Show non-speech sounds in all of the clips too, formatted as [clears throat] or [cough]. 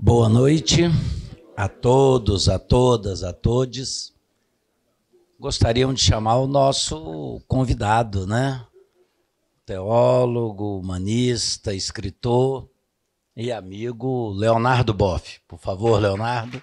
Boa noite a todos, a todas, a todes. Gostariam de chamar o nosso convidado, né? Teólogo, humanista, escritor e amigo Leonardo Boff. Por favor, Leonardo.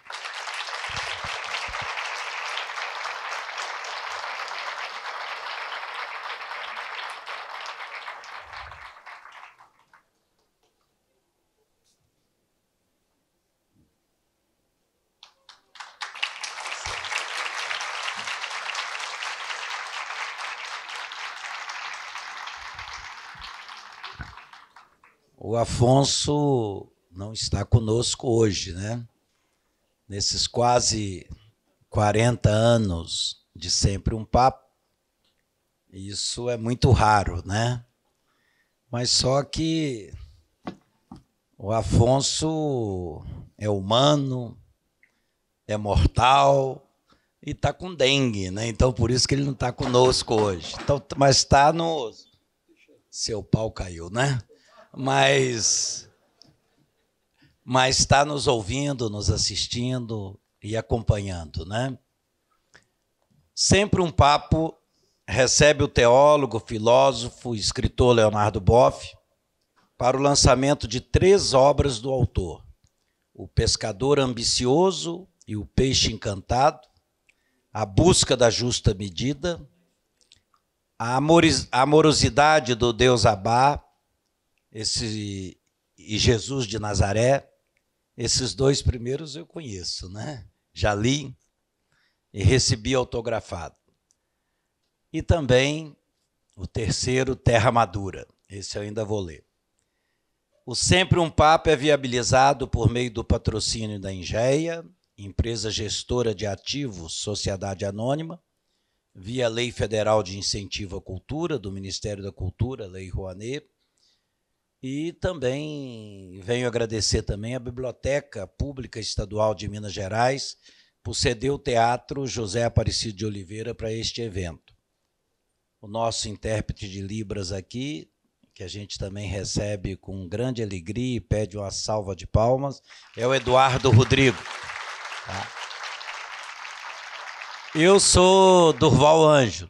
o Afonso não está conosco hoje, né? Nesses quase 40 anos de sempre um papo, isso é muito raro, né? Mas só que o Afonso é humano, é mortal e está com dengue, né? Então por isso que ele não está conosco hoje. Então, mas está no seu pau caiu, né? mas mas está nos ouvindo, nos assistindo e acompanhando, né? Sempre um papo recebe o teólogo, filósofo, escritor Leonardo Boff para o lançamento de três obras do autor: O Pescador Ambicioso e O Peixe Encantado, A Busca da Justa Medida, A Amorosidade do Deus Abá esse e Jesus de Nazaré, esses dois primeiros eu conheço, né? Já li e recebi autografado. E também o terceiro, Terra Madura. Esse eu ainda vou ler. O Sempre um Papo é viabilizado por meio do patrocínio da Ingeia, empresa gestora de ativos, sociedade anônima, via Lei Federal de Incentivo à Cultura, do Ministério da Cultura, Lei Rouanet, e também venho agradecer também a Biblioteca Pública Estadual de Minas Gerais por ceder o Teatro José Aparecido de Oliveira para este evento. O nosso intérprete de Libras aqui, que a gente também recebe com grande alegria e pede uma salva de palmas, é o Eduardo Rodrigo. Tá? Eu sou Durval Anjo,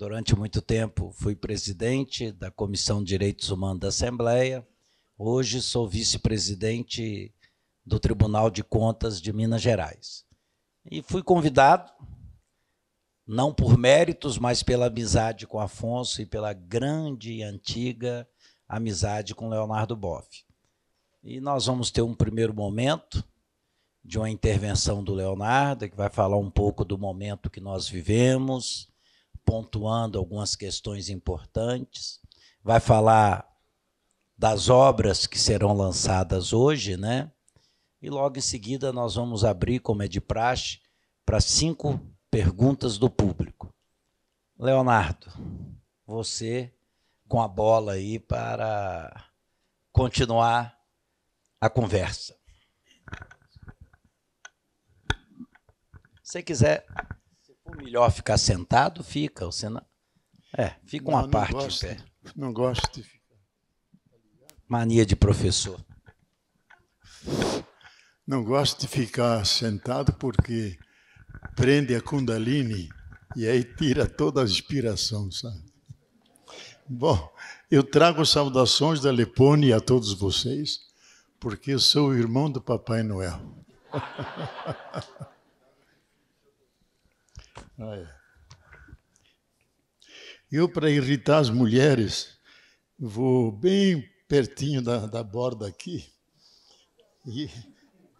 Durante muito tempo fui presidente da Comissão de Direitos Humanos da Assembleia. Hoje sou vice-presidente do Tribunal de Contas de Minas Gerais. E fui convidado, não por méritos, mas pela amizade com Afonso e pela grande e antiga amizade com Leonardo Boff. E nós vamos ter um primeiro momento de uma intervenção do Leonardo, que vai falar um pouco do momento que nós vivemos, pontuando algumas questões importantes, vai falar das obras que serão lançadas hoje, né? E logo em seguida nós vamos abrir, como é de praxe, para cinco perguntas do público. Leonardo, você com a bola aí para continuar a conversa. Se quiser o melhor ficar sentado, fica. O sena... É, fica uma não, parte não gosto, pé. Não gosto de ficar. Mania de professor. Não gosto de ficar sentado porque prende a Kundalini e aí tira toda a inspiração, sabe? Bom, eu trago saudações da Lepone a todos vocês, porque eu sou o irmão do Papai Noel. [laughs] Ah, é. Eu, para irritar as mulheres, vou bem pertinho da, da borda aqui. E,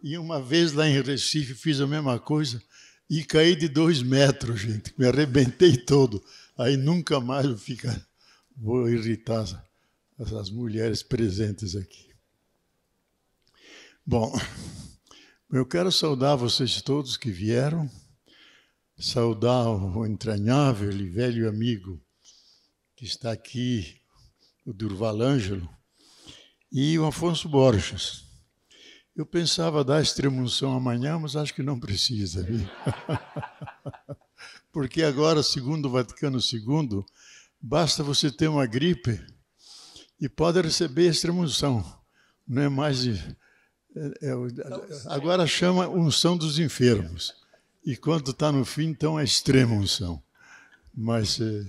e uma vez lá em Recife fiz a mesma coisa e caí de dois metros, gente. Me arrebentei todo. Aí nunca mais vou ficar, vou irritar essas mulheres presentes aqui. Bom, eu quero saudar vocês todos que vieram saudar o entranhável e velho amigo que está aqui, o Durval Ângelo, e o Afonso Borges. Eu pensava dar extremunção amanhã, mas acho que não precisa. [laughs] Porque agora, segundo o Vaticano II, basta você ter uma gripe e pode receber extremunção. Não é mais. É, é, então, agora chama unção dos enfermos. E quando está no fim, então é extrema unção. Mas eh,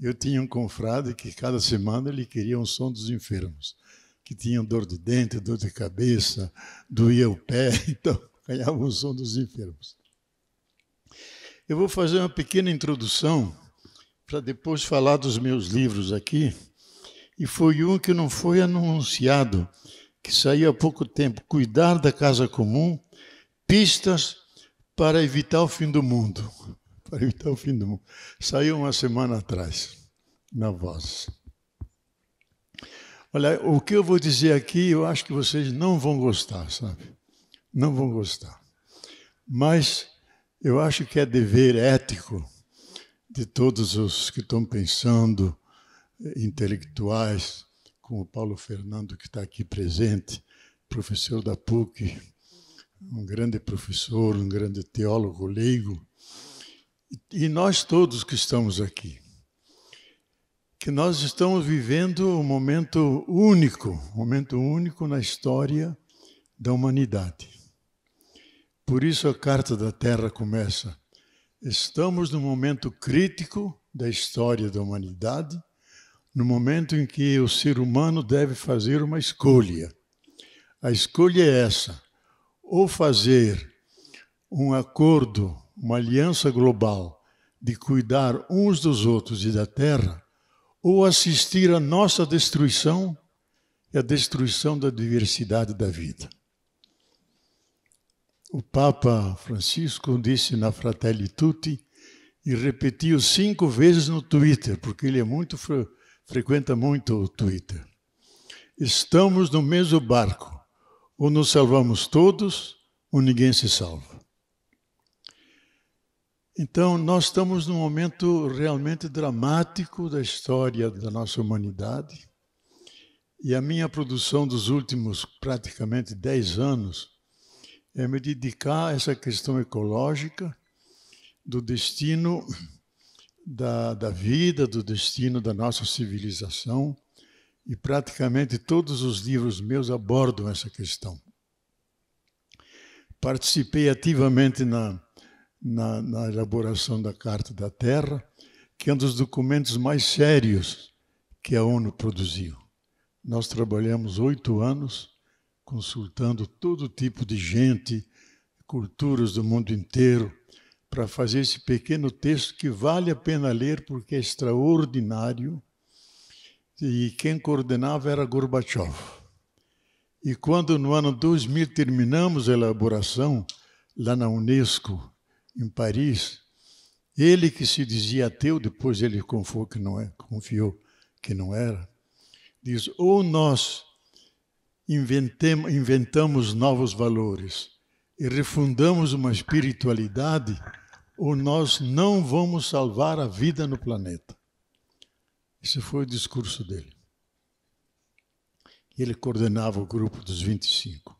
eu tinha um confrade que cada semana ele queria um som dos enfermos, que tinham dor de dente, dor de cabeça, doía o pé, [laughs] então ganhava um som dos enfermos. Eu vou fazer uma pequena introdução para depois falar dos meus livros aqui. E foi um que não foi anunciado, que saiu há pouco tempo: Cuidar da Casa Comum, Pistas para evitar o fim do mundo. [laughs] Para evitar o fim do mundo. Saiu uma semana atrás, na voz. Olha, o que eu vou dizer aqui, eu acho que vocês não vão gostar, sabe? Não vão gostar. Mas eu acho que é dever ético de todos os que estão pensando, intelectuais, como o Paulo Fernando, que está aqui presente, professor da PUC, um grande professor, um grande teólogo leigo, e nós todos que estamos aqui, que nós estamos vivendo um momento único, um momento único na história da humanidade. Por isso a Carta da Terra começa. Estamos num momento crítico da história da humanidade, no momento em que o ser humano deve fazer uma escolha. A escolha é essa: ou fazer um acordo, uma aliança global de cuidar uns dos outros e da terra, ou assistir à nossa destruição e à destruição da diversidade da vida. O Papa Francisco disse na Fratelli Tutti e repetiu cinco vezes no Twitter, porque ele é muito frequenta muito o Twitter. Estamos no mesmo barco ou nos salvamos todos, ou ninguém se salva. Então, nós estamos num momento realmente dramático da história da nossa humanidade. E a minha produção dos últimos praticamente 10 anos é me dedicar a essa questão ecológica do destino da, da vida, do destino da nossa civilização, e praticamente todos os livros meus abordam essa questão. Participei ativamente na, na, na elaboração da Carta da Terra, que é um dos documentos mais sérios que a ONU produziu. Nós trabalhamos oito anos consultando todo tipo de gente, culturas do mundo inteiro, para fazer esse pequeno texto que vale a pena ler porque é extraordinário e quem coordenava era Gorbachev. E quando no ano 2000 terminamos a elaboração, lá na Unesco, em Paris, ele que se dizia ateu, depois ele confiou que não, é, confiou que não era, diz: ou nós inventamos novos valores e refundamos uma espiritualidade, ou nós não vamos salvar a vida no planeta. Esse foi o discurso dele. Ele coordenava o grupo dos 25.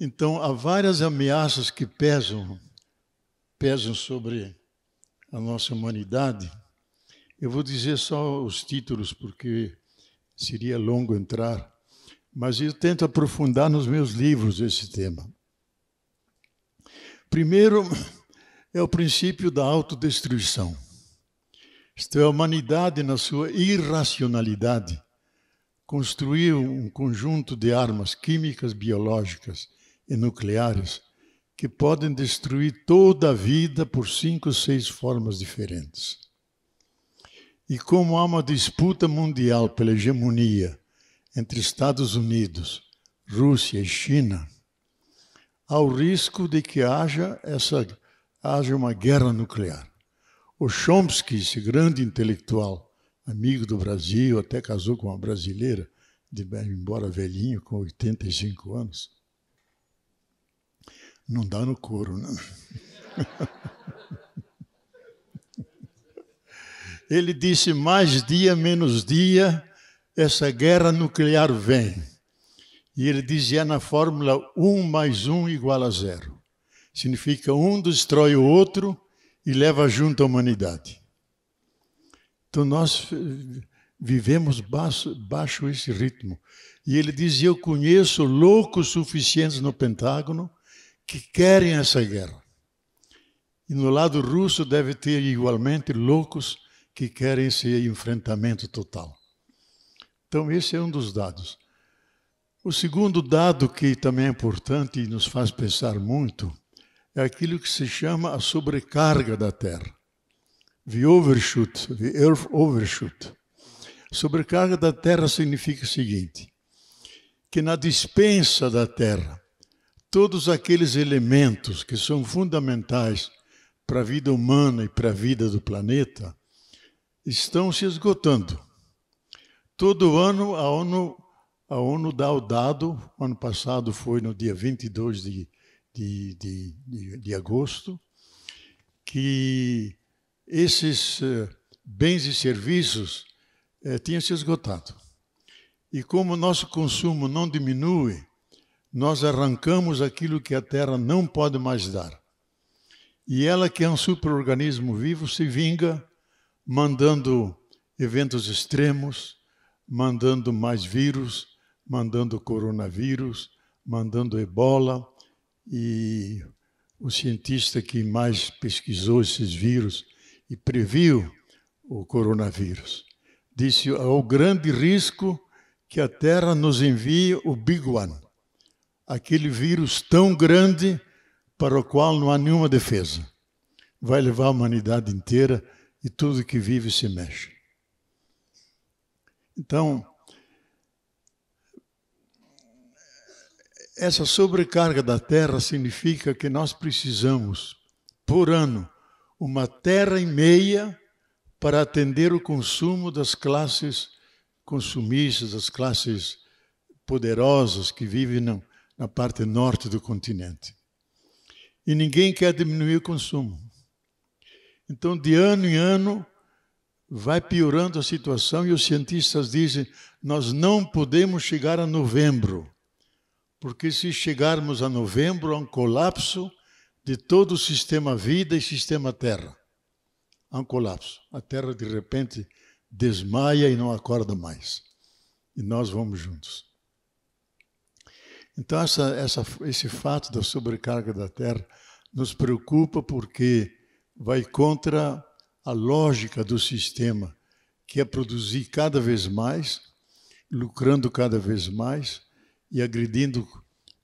Então, há várias ameaças que pesam, pesam sobre a nossa humanidade. Eu vou dizer só os títulos, porque seria longo entrar, mas eu tento aprofundar nos meus livros esse tema. Primeiro é o princípio da autodestruição. Isto é, a humanidade, na sua irracionalidade, construiu um conjunto de armas químicas, biológicas e nucleares que podem destruir toda a vida por cinco, seis formas diferentes. E como há uma disputa mundial pela hegemonia entre Estados Unidos, Rússia e China, há o risco de que haja, essa, haja uma guerra nuclear. O Chomsky, esse grande intelectual, amigo do Brasil, até casou com uma brasileira, de, embora velhinho, com 85 anos. Não dá no couro, né? [laughs] Ele disse: mais dia, menos dia, essa guerra nuclear vem. E ele dizia é na fórmula 1 mais 1 igual a zero. Significa um destrói o outro e leva junto a humanidade. Então nós eh, vivemos baixo, baixo esse ritmo. E ele diz: Eu conheço loucos suficientes no Pentágono que querem essa guerra. E no lado russo deve ter igualmente loucos que querem esse enfrentamento total. Então, esse é um dos dados. O segundo dado, que também é importante e nos faz pensar muito, é aquilo que se chama a sobrecarga da Terra. The overshoot, the earth overshoot. Sobrecarga da Terra significa o seguinte: que na dispensa da Terra, todos aqueles elementos que são fundamentais para a vida humana e para a vida do planeta estão se esgotando. Todo ano a ONU, a ONU dá o dado, ano passado foi no dia 22 de de, de, de, de agosto, que esses eh, bens e serviços eh, tinham se esgotado. E como o nosso consumo não diminui, nós arrancamos aquilo que a terra não pode mais dar. E ela, que é um superorganismo vivo, se vinga mandando eventos extremos, mandando mais vírus, mandando coronavírus, mandando ebola, e o cientista que mais pesquisou esses vírus e previu o coronavírus. Disse ao é grande risco que a Terra nos envie o Big One, aquele vírus tão grande para o qual não há nenhuma defesa. Vai levar a humanidade inteira e tudo que vive se mexe. Então, Essa sobrecarga da terra significa que nós precisamos, por ano, uma terra e meia para atender o consumo das classes consumistas, das classes poderosas que vivem na, na parte norte do continente. E ninguém quer diminuir o consumo. Então, de ano em ano, vai piorando a situação e os cientistas dizem: nós não podemos chegar a novembro porque se chegarmos a novembro, há um colapso de todo o sistema vida e sistema terra. Há um colapso. A terra, de repente, desmaia e não acorda mais. E nós vamos juntos. Então, essa, essa, esse fato da sobrecarga da terra nos preocupa porque vai contra a lógica do sistema, que é produzir cada vez mais, lucrando cada vez mais e agredindo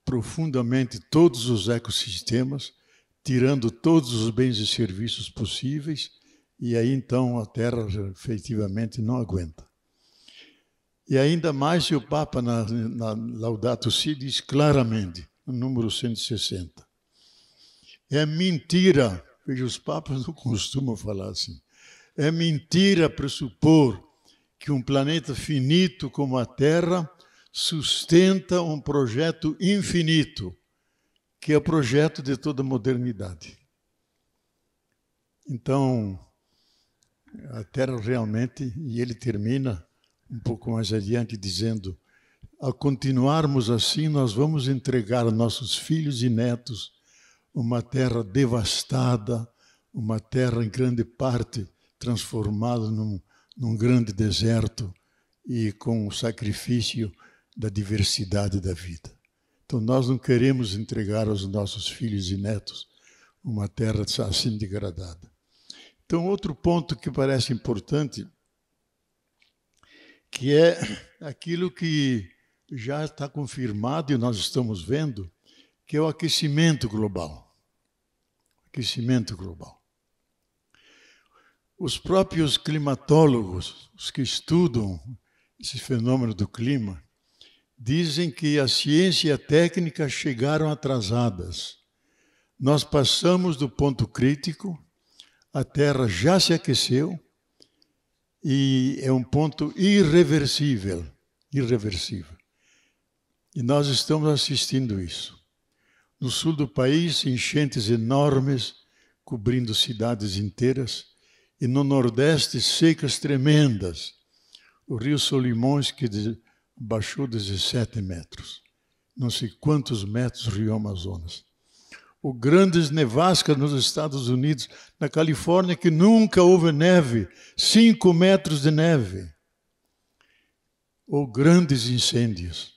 profundamente todos os ecossistemas, tirando todos os bens e serviços possíveis, e aí então a Terra efetivamente não aguenta. E ainda mais se o Papa, na, na Laudato Si, diz claramente, no número 160, é mentira, veja, os papas não costumam falar assim, é mentira pressupor que um planeta finito como a Terra sustenta um projeto infinito, que é o projeto de toda a modernidade. Então, a Terra realmente, e ele termina um pouco mais adiante dizendo: ao continuarmos assim, nós vamos entregar a nossos filhos e netos uma terra devastada, uma terra em grande parte transformada num, num grande deserto e com o sacrifício da diversidade da vida. Então, nós não queremos entregar aos nossos filhos e netos uma terra assim degradada. Então, outro ponto que parece importante, que é aquilo que já está confirmado e nós estamos vendo, que é o aquecimento global. Aquecimento global. Os próprios climatólogos, os que estudam esse fenômeno do clima, dizem que a ciência e a técnica chegaram atrasadas. Nós passamos do ponto crítico, a Terra já se aqueceu e é um ponto irreversível, irreversível. E nós estamos assistindo isso. No sul do país, enchentes enormes cobrindo cidades inteiras e no nordeste secas tremendas. O Rio Solimões que baixou 17 metros. Não sei quantos metros Rio Amazonas. O grandes nevascas nos Estados Unidos, na Califórnia, que nunca houve neve, 5 metros de neve. Ou grandes incêndios.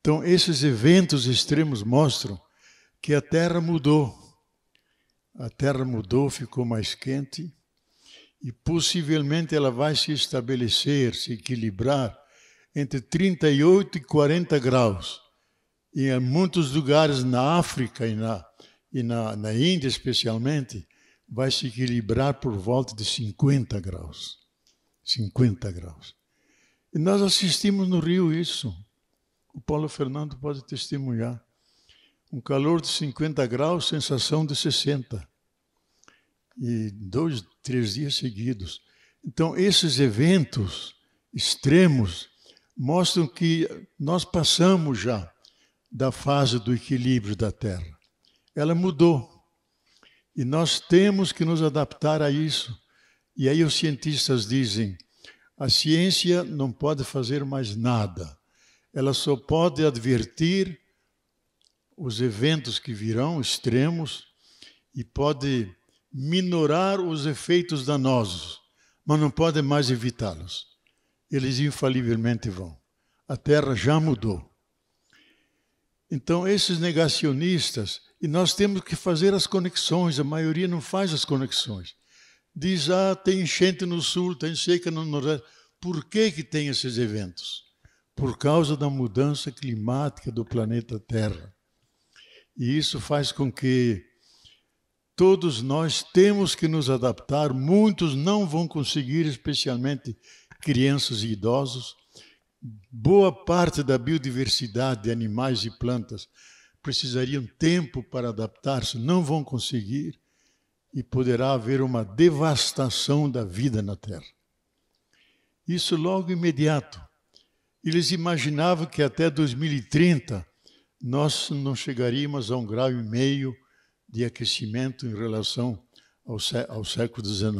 Então, esses eventos extremos mostram que a Terra mudou. A Terra mudou, ficou mais quente e possivelmente ela vai se estabelecer, se equilibrar entre 38 e 40 graus. E em muitos lugares na África e na, e na, na Índia, especialmente, vai se equilibrar por volta de 50 graus. 50 graus. E nós assistimos no Rio isso. O Paulo Fernando pode testemunhar. Um calor de 50 graus, sensação de 60. E dois, três dias seguidos. Então, esses eventos extremos mostram que nós passamos já da fase do equilíbrio da Terra. Ela mudou. E nós temos que nos adaptar a isso. E aí os cientistas dizem: a ciência não pode fazer mais nada. Ela só pode advertir os eventos que virão, extremos, e pode minorar os efeitos danosos, mas não pode mais evitá-los eles infalivelmente vão. A terra já mudou. Então, esses negacionistas, e nós temos que fazer as conexões, a maioria não faz as conexões. Diz, ah, tem enchente no sul, tem seca no nordeste. Por que, que tem esses eventos? Por causa da mudança climática do planeta Terra. E isso faz com que todos nós temos que nos adaptar, muitos não vão conseguir, especialmente crianças e idosos, boa parte da biodiversidade de animais e plantas precisariam tempo para adaptar-se, não vão conseguir e poderá haver uma devastação da vida na Terra. Isso logo imediato. Eles imaginavam que até 2030 nós não chegaríamos a um grau e meio de aquecimento em relação ao, sé ao século XIX.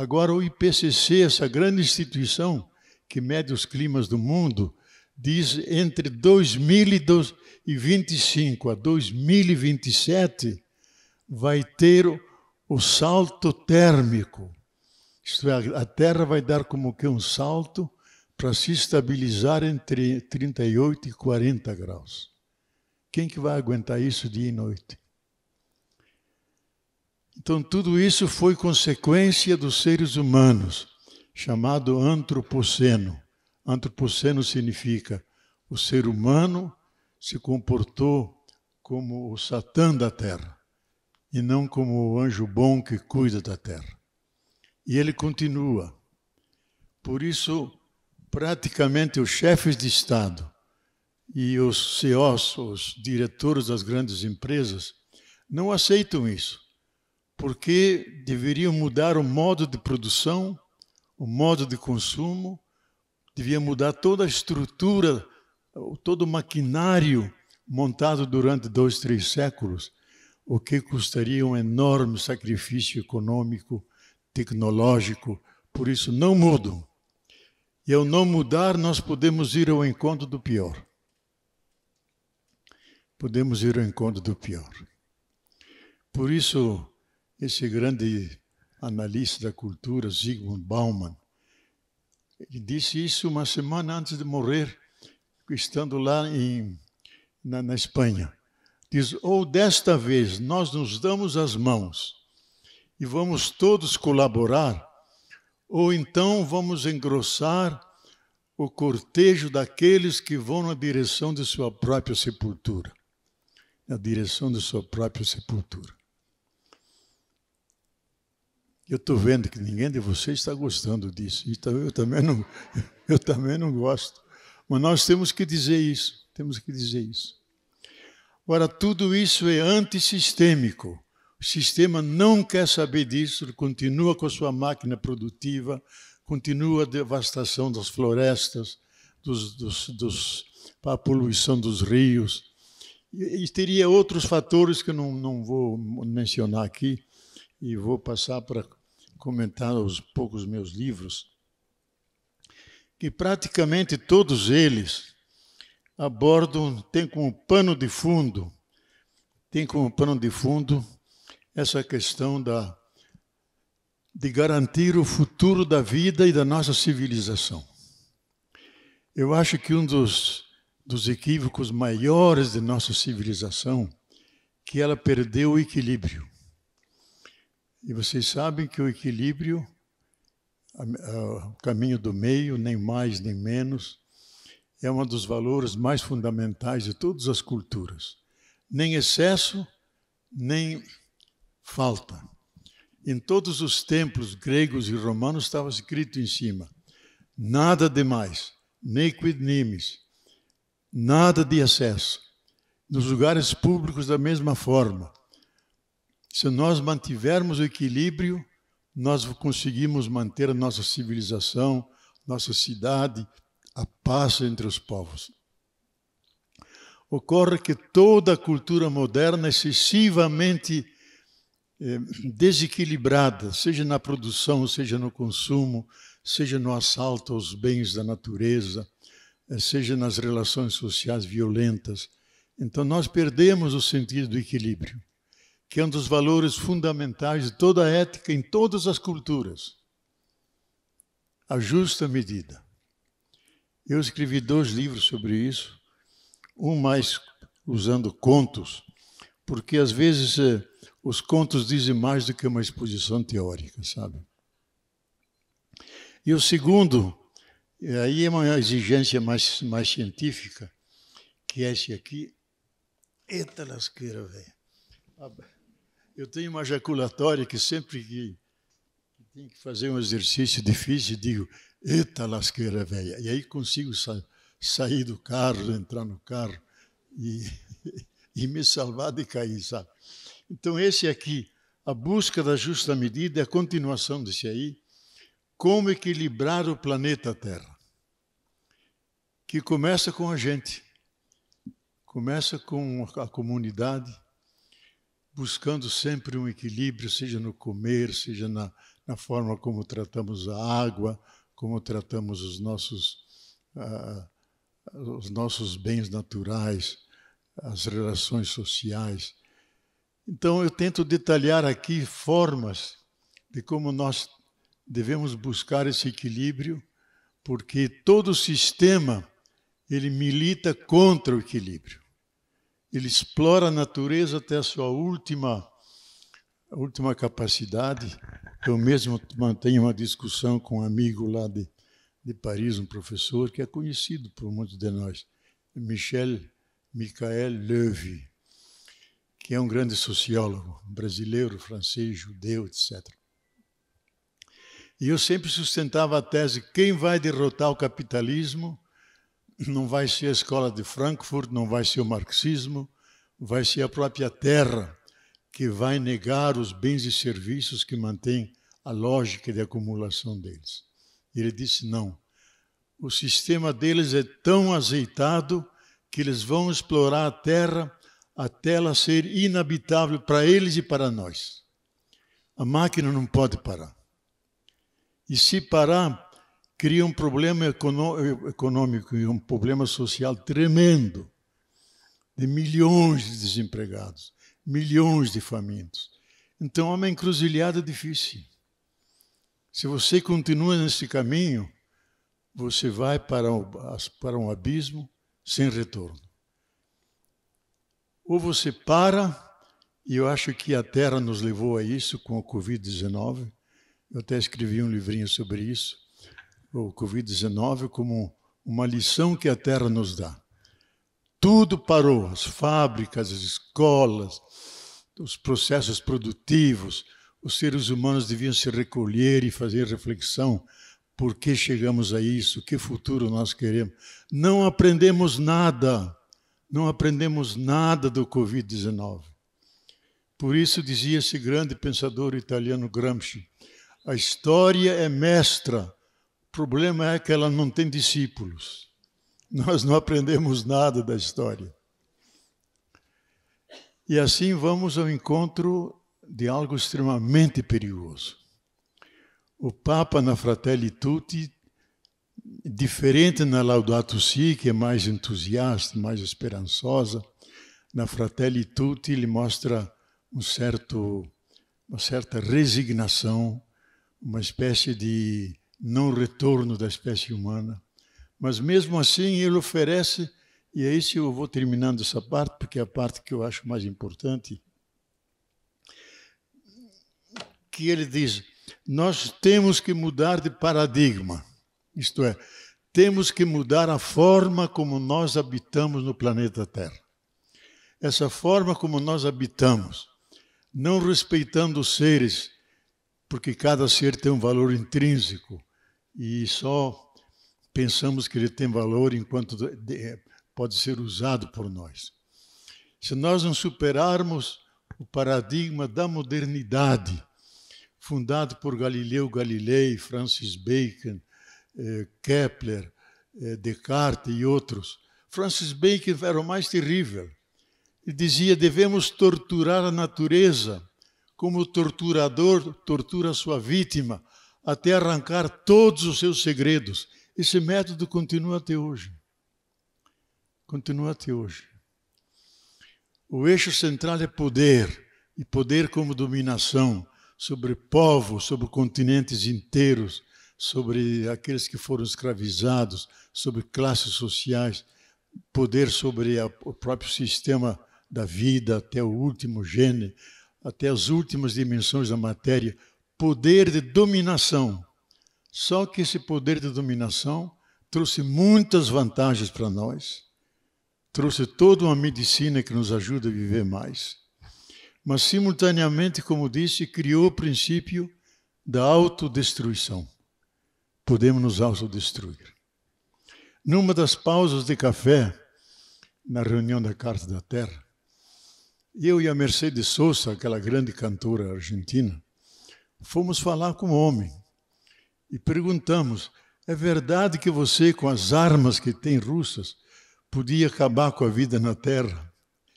Agora, o IPCC, essa grande instituição que mede os climas do mundo, diz entre 2025 a 2027 vai ter o salto térmico. Isto é, a Terra vai dar como que um salto para se estabilizar entre 38 e 40 graus. Quem que vai aguentar isso dia e noite? Então, tudo isso foi consequência dos seres humanos, chamado antropoceno. Antropoceno significa o ser humano se comportou como o Satã da terra e não como o anjo bom que cuida da terra. E ele continua. Por isso, praticamente os chefes de Estado e os CEOs, os diretores das grandes empresas, não aceitam isso porque deveriam mudar o modo de produção, o modo de consumo, devia mudar toda a estrutura, todo o maquinário montado durante dois, três séculos, o que custaria um enorme sacrifício econômico, tecnológico. Por isso, não mudam. E ao não mudar, nós podemos ir ao encontro do pior. Podemos ir ao encontro do pior. Por isso, esse grande analista da cultura, Zygmunt Bauman, ele disse isso uma semana antes de morrer, estando lá em, na, na Espanha. Diz: Ou oh, desta vez nós nos damos as mãos e vamos todos colaborar, ou então vamos engrossar o cortejo daqueles que vão na direção de sua própria sepultura. Na direção de sua própria sepultura. Eu estou vendo que ninguém de vocês está gostando disso. Eu também não, [laughs] eu também não gosto. Mas nós temos que dizer isso. Temos que dizer isso. Agora, tudo isso é antissistêmico. O sistema não quer saber disso, continua com a sua máquina produtiva, continua a devastação das florestas, dos, dos, dos, a poluição dos rios. E, teria outros fatores que eu não, não vou mencionar aqui, e vou passar para comentado aos poucos meus livros, que praticamente todos eles abordam, tem como pano de fundo, tem como pano de fundo essa questão da de garantir o futuro da vida e da nossa civilização. Eu acho que um dos, dos equívocos maiores de nossa civilização que ela perdeu o equilíbrio. E vocês sabem que o equilíbrio, o caminho do meio, nem mais nem menos, é um dos valores mais fundamentais de todas as culturas. Nem excesso, nem falta. Em todos os templos gregos e romanos estava escrito em cima: nada demais, nem quid nimis, nada de excesso. Nos lugares públicos, da mesma forma. Se nós mantivermos o equilíbrio, nós conseguimos manter a nossa civilização, nossa cidade, a paz entre os povos. Ocorre que toda a cultura moderna é excessivamente eh, desequilibrada, seja na produção, seja no consumo, seja no assalto aos bens da natureza, eh, seja nas relações sociais violentas. Então, nós perdemos o sentido do equilíbrio que é um dos valores fundamentais de toda a ética em todas as culturas a justa medida. Eu escrevi dois livros sobre isso, um mais usando contos, porque às vezes eh, os contos dizem mais do que uma exposição teórica, sabe? E o segundo, eh, aí é uma exigência mais, mais científica, que é esse aqui. Eita lasqueira, velho. Eu tenho uma jaculatória que sempre que, que tenho que fazer um exercício difícil, digo, eita lasqueira velha. E aí consigo sa sair do carro, entrar no carro e, [laughs] e me salvar de cair, sabe? Então, esse aqui, a busca da justa medida é a continuação desse aí. Como equilibrar o planeta Terra? Que começa com a gente, começa com a comunidade buscando sempre um equilíbrio, seja no comer, seja na, na forma como tratamos a água, como tratamos os nossos, ah, os nossos bens naturais, as relações sociais. Então, eu tento detalhar aqui formas de como nós devemos buscar esse equilíbrio, porque todo sistema ele milita contra o equilíbrio. Ele explora a natureza até a sua última, última capacidade. Eu mesmo mantenho uma discussão com um amigo lá de, de Paris, um professor que é conhecido por muitos de nós, Michel Michael Levy, que é um grande sociólogo brasileiro, francês, judeu, etc. E eu sempre sustentava a tese: quem vai derrotar o capitalismo não vai ser a escola de Frankfurt, não vai ser o marxismo, vai ser a própria terra que vai negar os bens e serviços que mantém a lógica de acumulação deles. Ele disse: não. O sistema deles é tão azeitado que eles vão explorar a terra até ela ser inabitável para eles e para nós. A máquina não pode parar. E se parar, cria um problema econômico e um problema social tremendo de milhões de desempregados, milhões de famintos. Então é uma encruzilhada difícil. Se você continua nesse caminho, você vai para um, para um abismo sem retorno. Ou você para, e eu acho que a Terra nos levou a isso com a Covid-19. Eu até escrevi um livrinho sobre isso o Covid-19 como uma lição que a Terra nos dá. Tudo parou, as fábricas, as escolas, os processos produtivos, os seres humanos deviam se recolher e fazer reflexão. Por que chegamos a isso? Que futuro nós queremos? Não aprendemos nada. Não aprendemos nada do Covid-19. Por isso dizia esse grande pensador italiano Gramsci: a história é mestra problema é que ela não tem discípulos. Nós não aprendemos nada da história. E assim vamos ao encontro de algo extremamente perigoso. O Papa na Fratelli Tutti, diferente na Laudato Si, que é mais entusiasta, mais esperançosa, na Fratelli Tutti ele mostra um certo, uma certa resignação, uma espécie de não retorno da espécie humana. Mas mesmo assim ele oferece, e é isso eu vou terminando essa parte, porque é a parte que eu acho mais importante, que ele diz, nós temos que mudar de paradigma, isto é, temos que mudar a forma como nós habitamos no planeta Terra. Essa forma como nós habitamos, não respeitando os seres, porque cada ser tem um valor intrínseco, e só pensamos que ele tem valor enquanto pode ser usado por nós. Se nós não superarmos o paradigma da modernidade, fundado por Galileu Galilei, Francis Bacon, eh, Kepler, eh, Descartes e outros. Francis Bacon era o mais terrível. Ele dizia: devemos torturar a natureza, como o torturador tortura sua vítima, até arrancar todos os seus segredos. Esse método continua até hoje. Continua até hoje. O eixo central é poder, e poder como dominação sobre povos, sobre continentes inteiros, sobre aqueles que foram escravizados, sobre classes sociais, poder sobre a, o próprio sistema da vida até o último gene, até as últimas dimensões da matéria poder de dominação. Só que esse poder de dominação trouxe muitas vantagens para nós, trouxe toda uma medicina que nos ajuda a viver mais. Mas, simultaneamente, como disse, criou o princípio da autodestruição. Podemos nos autodestruir. Numa das pausas de café, na reunião da Carta da Terra, eu e a Mercedes Sosa, aquela grande cantora argentina, fomos falar com o homem e perguntamos: é verdade que você, com as armas que tem russas, podia acabar com a vida na terra?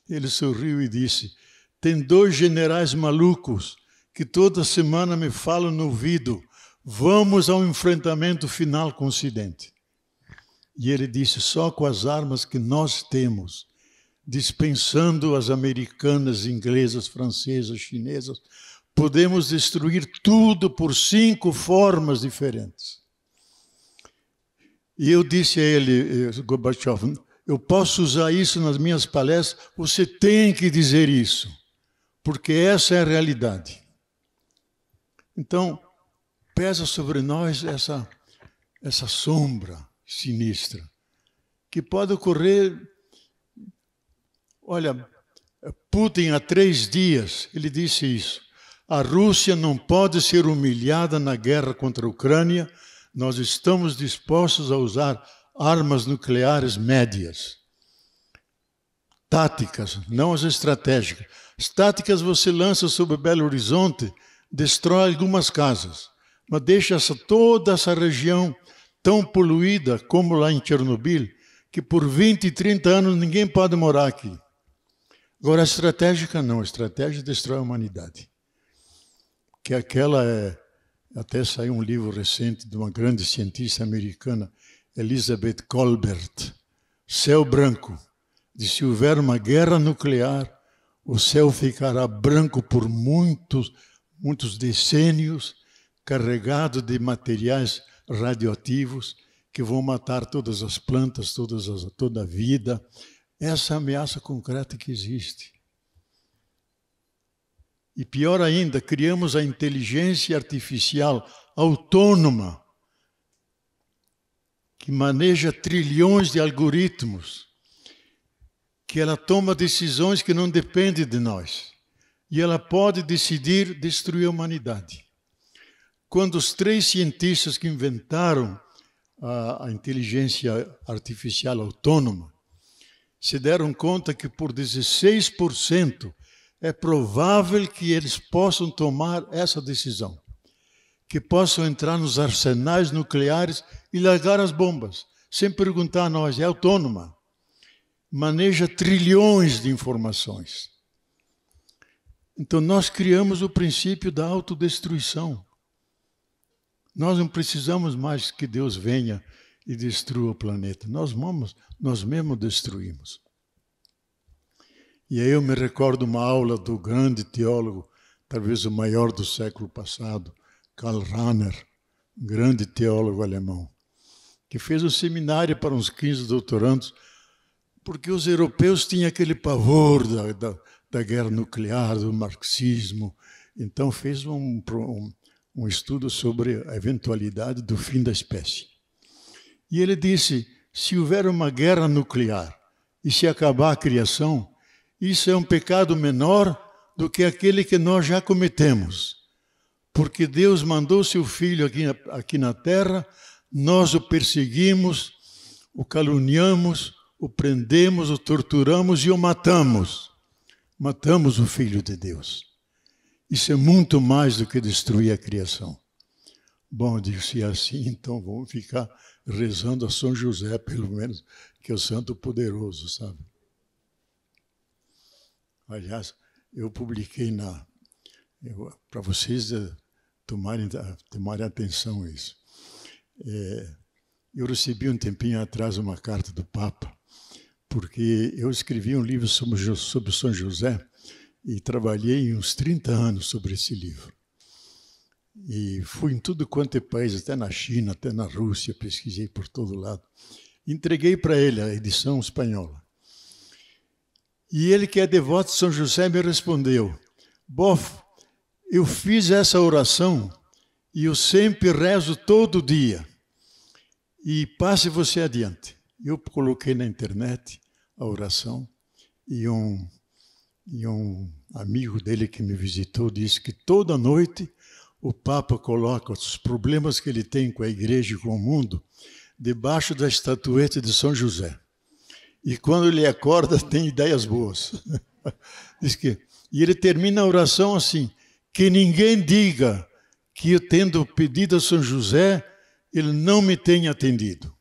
Ele sorriu e disse: tem dois generais malucos que toda semana me falam no ouvido: vamos ao enfrentamento final com o Ocidente. E ele disse: só com as armas que nós temos, dispensando as americanas, inglesas, francesas, chinesas, podemos destruir tudo por cinco formas diferentes. E eu disse a ele, eh, Gorbachev, eu posso usar isso nas minhas palestras, você tem que dizer isso, porque essa é a realidade. Então, pesa sobre nós essa, essa sombra sinistra, que pode ocorrer. Olha, Putin, há três dias, ele disse isso a Rússia não pode ser humilhada na guerra contra a Ucrânia. Nós estamos dispostos a usar armas nucleares médias, táticas, não as estratégicas. As táticas você lança sobre Belo Horizonte, destrói algumas casas, mas deixa essa, toda essa região tão poluída como lá em Chernobyl, que por 20, 30 anos ninguém pode morar aqui. Agora, a estratégica não, a estratégia é destrói a humanidade que aquela é, até saiu um livro recente de uma grande cientista americana, Elizabeth Colbert, Céu Branco. De se houver uma guerra nuclear, o céu ficará branco por muitos, muitos decênios, carregado de materiais radioativos que vão matar todas as plantas, todas as, toda a vida. Essa ameaça concreta que existe. E pior ainda, criamos a inteligência artificial autônoma, que maneja trilhões de algoritmos, que ela toma decisões que não dependem de nós. E ela pode decidir destruir a humanidade. Quando os três cientistas que inventaram a, a inteligência artificial autônoma se deram conta que por 16% é provável que eles possam tomar essa decisão, que possam entrar nos arsenais nucleares e largar as bombas, sem perguntar a nós, é autônoma, maneja trilhões de informações. Então nós criamos o princípio da autodestruição. Nós não precisamos mais que Deus venha e destrua o planeta. Nós vamos, nós mesmos destruímos. E aí eu me recordo uma aula do grande teólogo, talvez o maior do século passado, Karl Rahner, grande teólogo alemão, que fez um seminário para uns 15 doutorandos, porque os europeus tinham aquele pavor da, da, da guerra nuclear, do marxismo. Então fez um, um, um estudo sobre a eventualidade do fim da espécie. E ele disse: se houver uma guerra nuclear e se acabar a criação, isso é um pecado menor do que aquele que nós já cometemos. Porque Deus mandou seu filho aqui, aqui na terra, nós o perseguimos, o caluniamos, o prendemos, o torturamos e o matamos. Matamos o filho de Deus. Isso é muito mais do que destruir a criação. Bom, eu disse assim, [laughs] então vamos ficar rezando a São José, pelo menos, que é o santo poderoso, sabe? Aliás, eu publiquei na. Para vocês uh, tomarem, uh, tomarem atenção a isso. É, eu recebi um tempinho atrás uma carta do Papa, porque eu escrevi um livro sobre, sobre São José e trabalhei uns 30 anos sobre esse livro. E fui em tudo quanto é país, até na China, até na Rússia, pesquisei por todo lado. Entreguei para ele a edição espanhola. E ele, que é devoto de São José, me respondeu: Bof, eu fiz essa oração e eu sempre rezo todo dia. E passe você adiante. Eu coloquei na internet a oração e um, e um amigo dele que me visitou disse que toda noite o Papa coloca os problemas que ele tem com a igreja e com o mundo debaixo da estatueta de São José. E quando ele acorda, uhum. tem ideias boas. [laughs] Diz que, e ele termina a oração assim: Que ninguém diga que eu, tendo pedido a São José, ele não me tenha atendido,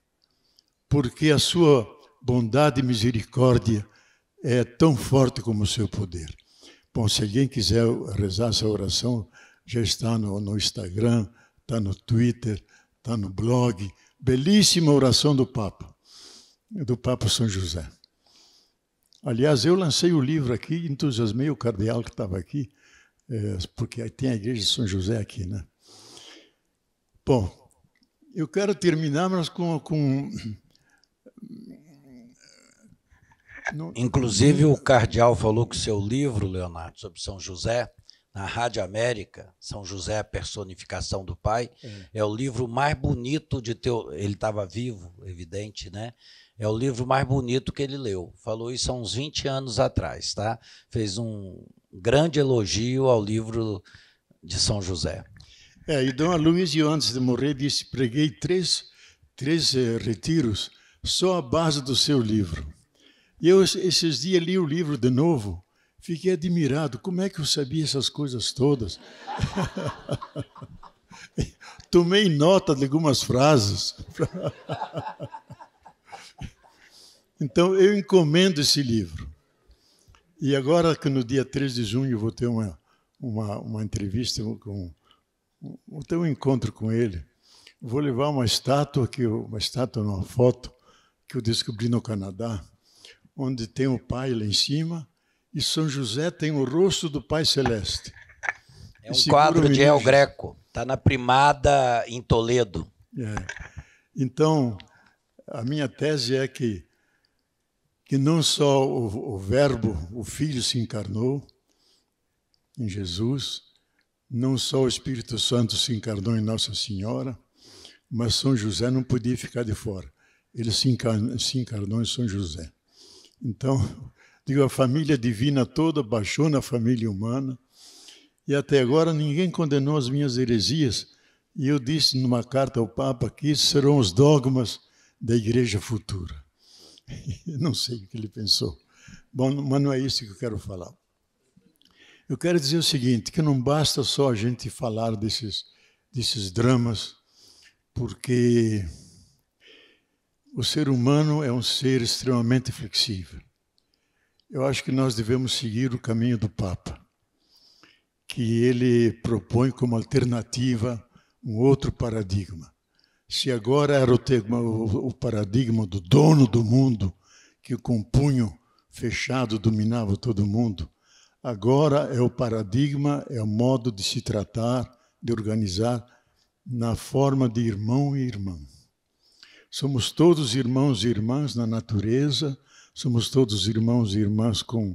porque a sua bondade e misericórdia é tão forte como o seu poder. Bom, se alguém quiser rezar essa oração, já está no, no Instagram, está no Twitter, está no blog. Belíssima oração do Papa do Papa São José. Aliás, eu lancei o livro aqui, entusiasmei o cardeal que estava aqui, eh, porque tem a igreja de São José aqui, né? Bom, eu quero terminar, mas com. com... Inclusive, o Cardeal falou que o seu livro, Leonardo, sobre São José, na Rádio América, São José, a personificação do pai, é, é o livro mais bonito de teu. Ele estava vivo, evidente, né? É o livro mais bonito que ele leu. Falou isso há uns 20 anos atrás, tá? Fez um grande elogio ao livro de São José. É, e Dom Aloysio, antes de morrer, disse: preguei três, três eh, retiros só a base do seu livro. E eu, esses dias, li o livro de novo, fiquei admirado. Como é que eu sabia essas coisas todas? [laughs] Tomei nota de algumas frases. [laughs] Então eu encomendo esse livro. E agora que no dia 3 de junho vou ter uma, uma, uma entrevista com vou ter um encontro com ele. Vou levar uma estátua que eu, uma estátua, uma foto que eu descobri no Canadá, onde tem o pai lá em cima e São José tem o rosto do Pai Celeste. É um quadro de El Greco. Está na primada em Toledo. É. Então, a minha tese é que que não só o, o Verbo, o Filho, se encarnou em Jesus, não só o Espírito Santo se encarnou em Nossa Senhora, mas São José não podia ficar de fora. Ele se encarnou, se encarnou em São José. Então, [laughs] digo, a família divina toda baixou na família humana e até agora ninguém condenou as minhas heresias. E eu disse numa carta ao Papa que esses serão os dogmas da igreja futura. [laughs] Não sei o que ele pensou. Bom, mas não é isso que eu quero falar. Eu quero dizer o seguinte, que não basta só a gente falar desses, desses dramas, porque o ser humano é um ser extremamente flexível. Eu acho que nós devemos seguir o caminho do Papa, que ele propõe como alternativa um outro paradigma. Se agora era o, o, o paradigma do dono do mundo, que com um punho fechado dominava todo mundo, agora é o paradigma, é o modo de se tratar, de organizar na forma de irmão e irmã. Somos todos irmãos e irmãs na natureza, somos todos irmãos e irmãs com,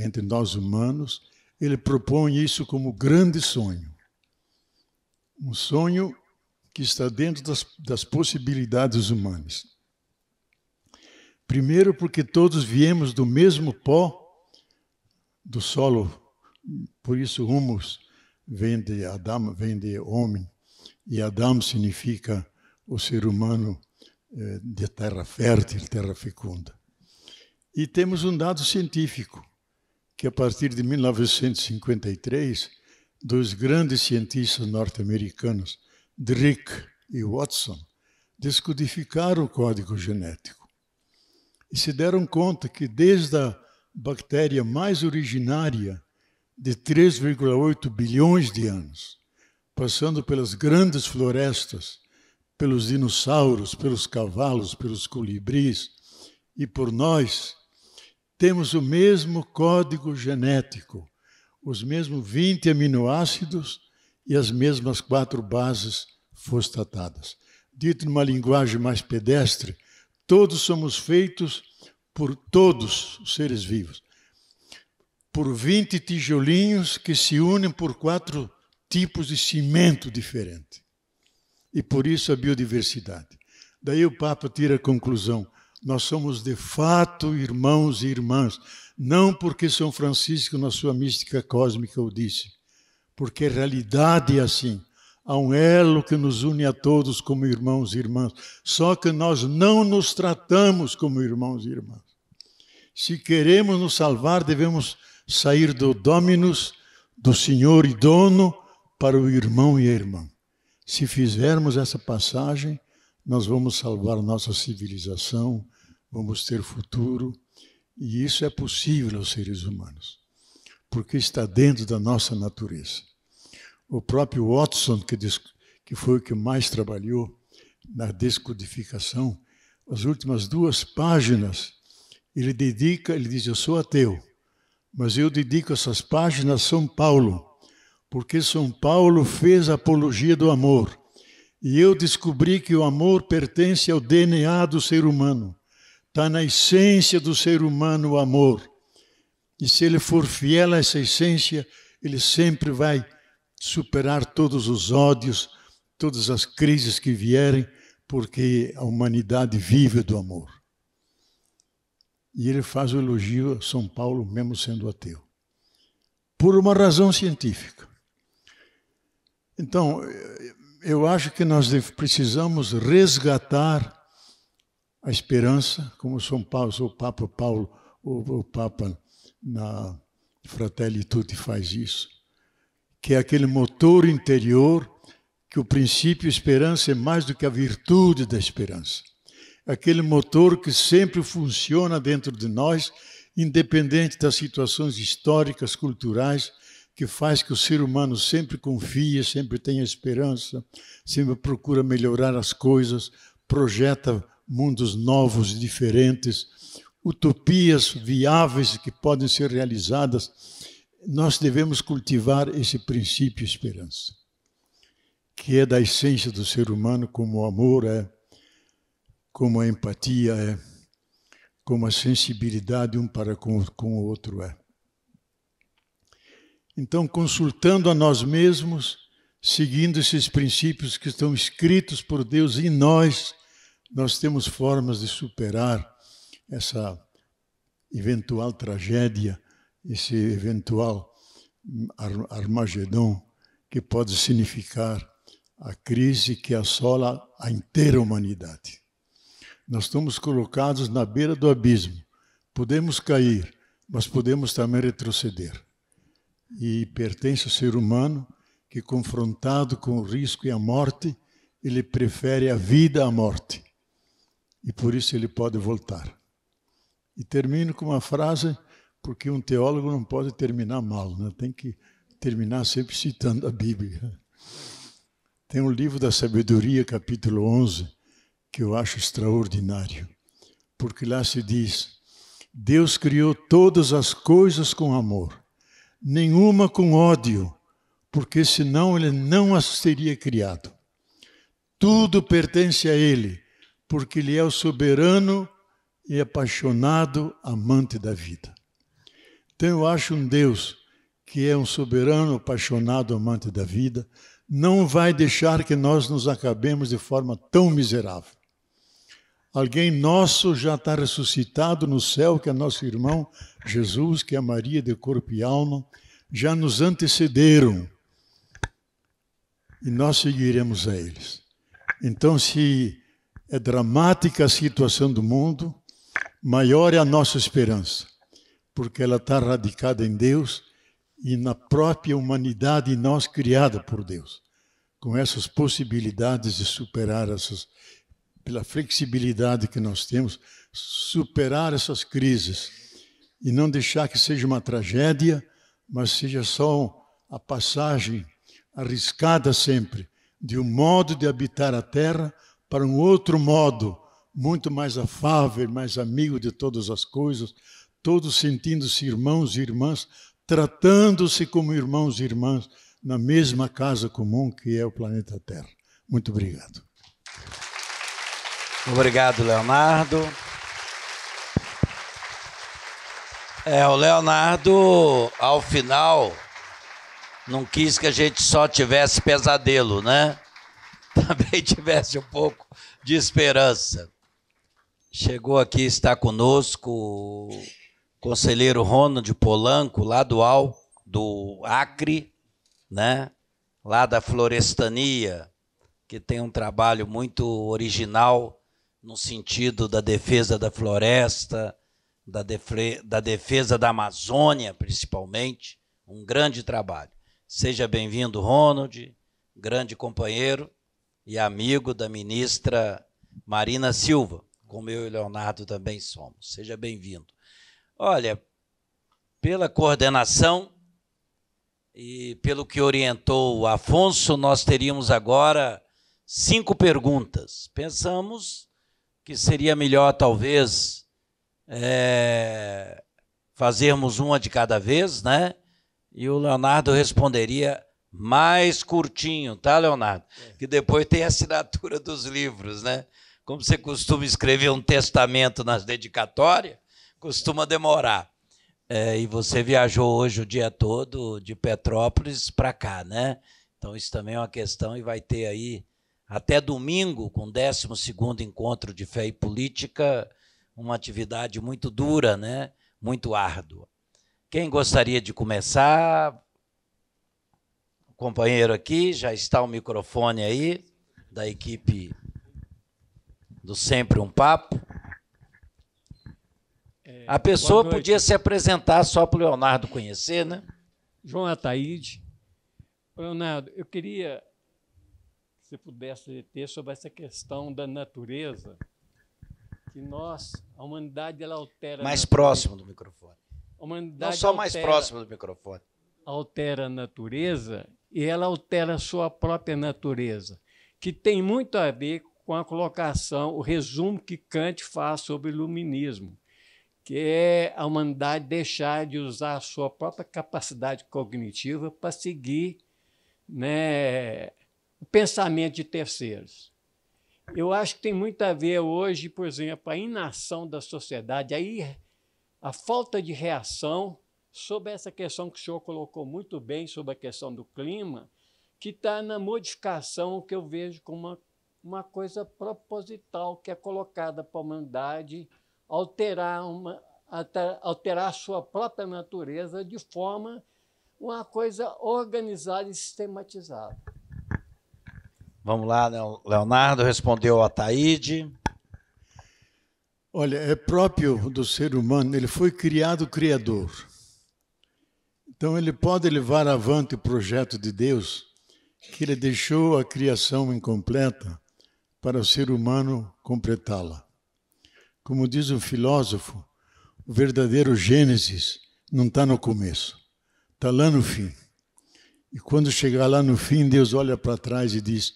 entre nós humanos. Ele propõe isso como grande sonho. Um sonho que está dentro das, das possibilidades humanas. Primeiro, porque todos viemos do mesmo pó do solo, por isso, humus vem de Adam, vem de homem, e Adam significa o ser humano eh, de terra fértil, terra fecunda. E temos um dado científico, que a partir de 1953, dois grandes cientistas norte-americanos, Drick e Watson descodificaram o código genético e se deram conta que desde a bactéria mais originária de 3,8 bilhões de anos, passando pelas grandes florestas, pelos dinossauros, pelos cavalos, pelos colibris e por nós, temos o mesmo código genético, os mesmos 20 aminoácidos e as mesmas quatro bases foram tratadas. Dito numa linguagem mais pedestre, todos somos feitos por todos os seres vivos, por 20 tijolinhos que se unem por quatro tipos de cimento diferente. E por isso a biodiversidade. Daí o Papa tira a conclusão: nós somos de fato irmãos e irmãs, não porque São Francisco, na sua mística cósmica, o disse, porque a realidade é assim. Há um elo que nos une a todos como irmãos e irmãs. Só que nós não nos tratamos como irmãos e irmãs. Se queremos nos salvar, devemos sair do Dominus, do Senhor e Dono, para o irmão e a irmã. Se fizermos essa passagem, nós vamos salvar nossa civilização, vamos ter futuro, e isso é possível aos seres humanos porque está dentro da nossa natureza. O próprio Watson, que, diz, que foi o que mais trabalhou na descodificação, as últimas duas páginas, ele dedica, ele diz: Eu sou ateu, mas eu dedico essas páginas a São Paulo, porque São Paulo fez a apologia do amor. E eu descobri que o amor pertence ao DNA do ser humano. Está na essência do ser humano o amor. E se ele for fiel a essa essência, ele sempre vai superar todos os ódios, todas as crises que vierem, porque a humanidade vive do amor. E ele faz o elogio a São Paulo, mesmo sendo ateu, por uma razão científica. Então, eu acho que nós precisamos resgatar a esperança, como São Paulo, o Papa Paulo, o, Papa na Fratelli Tutti faz isso, que é aquele motor interior que o princípio esperança é mais do que a virtude da esperança. É aquele motor que sempre funciona dentro de nós, independente das situações históricas, culturais, que faz que o ser humano sempre confie, sempre tenha esperança, sempre procura melhorar as coisas, projeta mundos novos e diferentes, utopias viáveis que podem ser realizadas, nós devemos cultivar esse princípio esperança, que é da essência do ser humano, como o amor é, como a empatia é, como a sensibilidade um para com, com o outro é. Então, consultando a nós mesmos, seguindo esses princípios que estão escritos por Deus em nós, nós temos formas de superar essa eventual tragédia, esse eventual armagedão que pode significar a crise que assola a inteira humanidade. Nós estamos colocados na beira do abismo. Podemos cair, mas podemos também retroceder. E pertence ao ser humano que, confrontado com o risco e a morte, ele prefere a vida à morte. E por isso ele pode voltar. E termino com uma frase, porque um teólogo não pode terminar mal, né? tem que terminar sempre citando a Bíblia. Tem um livro da Sabedoria, capítulo 11, que eu acho extraordinário, porque lá se diz: Deus criou todas as coisas com amor, nenhuma com ódio, porque senão ele não as teria criado. Tudo pertence a ele, porque ele é o soberano e apaixonado amante da vida. Então eu acho um Deus que é um soberano, apaixonado amante da vida, não vai deixar que nós nos acabemos de forma tão miserável. Alguém nosso já está ressuscitado no céu, que é nosso irmão Jesus, que é Maria de corpo e alma, já nos antecederam. E nós seguiremos a eles. Então, se é dramática a situação do mundo, Maior é a nossa esperança, porque ela está radicada em Deus e na própria humanidade em nós criada por Deus, com essas possibilidades de superar essas, pela flexibilidade que nós temos, superar essas crises e não deixar que seja uma tragédia, mas seja só a passagem arriscada sempre de um modo de habitar a terra para um outro modo muito mais afável, mais amigo de todas as coisas, todos sentindo-se irmãos e irmãs, tratando-se como irmãos e irmãs na mesma casa comum que é o planeta Terra. Muito obrigado. Obrigado, Leonardo. É, o Leonardo, ao final, não quis que a gente só tivesse pesadelo, né? [laughs] Também tivesse um pouco de esperança. Chegou aqui, está conosco o conselheiro Ronald Polanco, lá do, Al, do Acre, né? lá da Florestania, que tem um trabalho muito original no sentido da defesa da floresta, da, defre, da defesa da Amazônia, principalmente. Um grande trabalho. Seja bem-vindo, Ronald, grande companheiro e amigo da ministra Marina Silva como eu e Leonardo também somos. Seja bem-vindo. Olha, pela coordenação e pelo que orientou o Afonso, nós teríamos agora cinco perguntas. Pensamos que seria melhor, talvez, é, fazermos uma de cada vez, né? E o Leonardo responderia mais curtinho, tá, Leonardo? É. Que depois tem a assinatura dos livros, né? como você costuma escrever um testamento nas dedicatórias, costuma demorar. É, e você viajou hoje o dia todo de Petrópolis para cá, né? Então isso também é uma questão e vai ter aí até domingo, com o 12 encontro de fé e política, uma atividade muito dura, né? Muito árdua. Quem gostaria de começar? O companheiro aqui, já está o microfone aí da equipe do Sempre um Papo. É, a pessoa podia se apresentar só para o Leonardo conhecer, né? João Ataíde. Leonardo, eu queria que você pudesse ter sobre essa questão da natureza, que nós, a humanidade, ela altera. Mais próximo do microfone. A humanidade Não só altera, mais próximo do microfone. Altera a natureza e ela altera a sua própria natureza, que tem muito a ver com a colocação, o resumo que Kant faz sobre o iluminismo, que é a humanidade deixar de usar a sua própria capacidade cognitiva para seguir né, o pensamento de terceiros. Eu acho que tem muito a ver hoje, por exemplo, a inação da sociedade, aí a falta de reação sobre essa questão que o senhor colocou muito bem sobre a questão do clima, que está na modificação que eu vejo como uma uma coisa proposital que é colocada para a humanidade alterar, uma, alterar a sua própria natureza de forma uma coisa organizada e sistematizada. Vamos lá, Leonardo respondeu a Taíde. Olha, é próprio do ser humano, ele foi criado criador. Então ele pode levar avante o projeto de Deus, que ele deixou a criação incompleta para o ser humano completá-la. Como diz o filósofo, o verdadeiro Gênesis não está no começo, está lá no fim. E quando chegar lá no fim, Deus olha para trás e diz: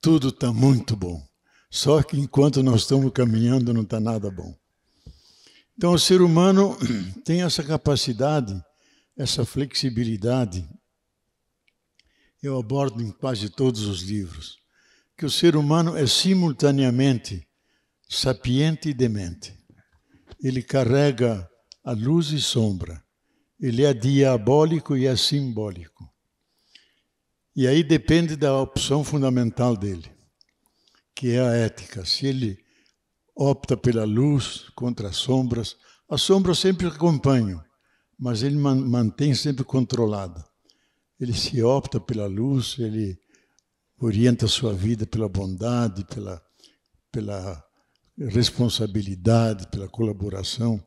tudo está muito bom. Só que enquanto nós estamos caminhando, não está nada bom. Então, o ser humano [clears throat] tem essa capacidade, essa flexibilidade. Eu abordo em quase todos os livros que o ser humano é simultaneamente sapiente e demente. Ele carrega a luz e sombra. Ele é diabólico e é simbólico. E aí depende da opção fundamental dele, que é a ética. Se ele opta pela luz contra as sombras, as sombras sempre acompanham, mas ele mantém sempre controlada. Ele se opta pela luz, ele orienta a sua vida pela bondade, pela, pela responsabilidade, pela colaboração.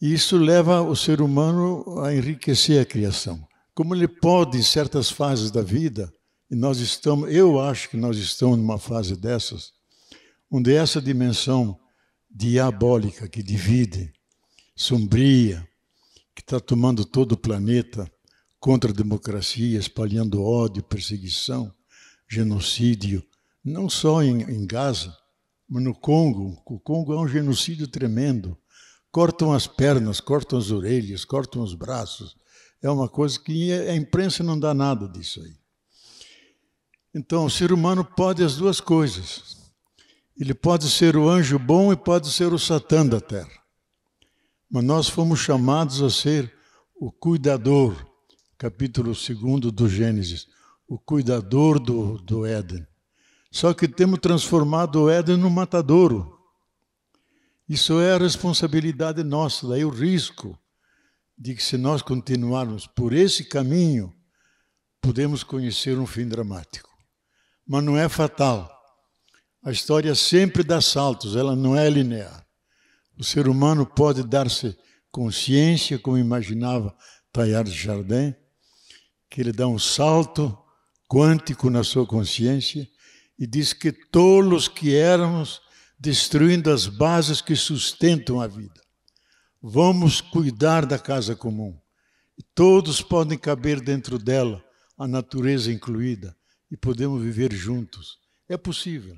E isso leva o ser humano a enriquecer a criação. Como ele pode, em certas fases da vida, e nós estamos, eu acho que nós estamos numa fase dessas, onde essa dimensão diabólica que divide, sombria, que está tomando todo o planeta contra a democracia, espalhando ódio, perseguição, genocídio, não só em, em Gaza, mas no Congo. O Congo é um genocídio tremendo. Cortam as pernas, cortam as orelhas, cortam os braços. É uma coisa que é, a imprensa não dá nada disso aí. Então, o ser humano pode as duas coisas. Ele pode ser o anjo bom e pode ser o Satã da terra. Mas nós fomos chamados a ser o cuidador, capítulo 2 do Gênesis o cuidador do, do Éden. Só que temos transformado o Éden num matadouro. Isso é a responsabilidade nossa, daí o risco de que, se nós continuarmos por esse caminho, podemos conhecer um fim dramático. Mas não é fatal. A história sempre dá saltos, ela não é linear. O ser humano pode dar-se consciência, como imaginava Tayhard de Jardim, que ele dá um salto quântico na sua consciência e diz que tolos que éramos, destruindo as bases que sustentam a vida. Vamos cuidar da casa comum. Todos podem caber dentro dela, a natureza incluída, e podemos viver juntos. É possível.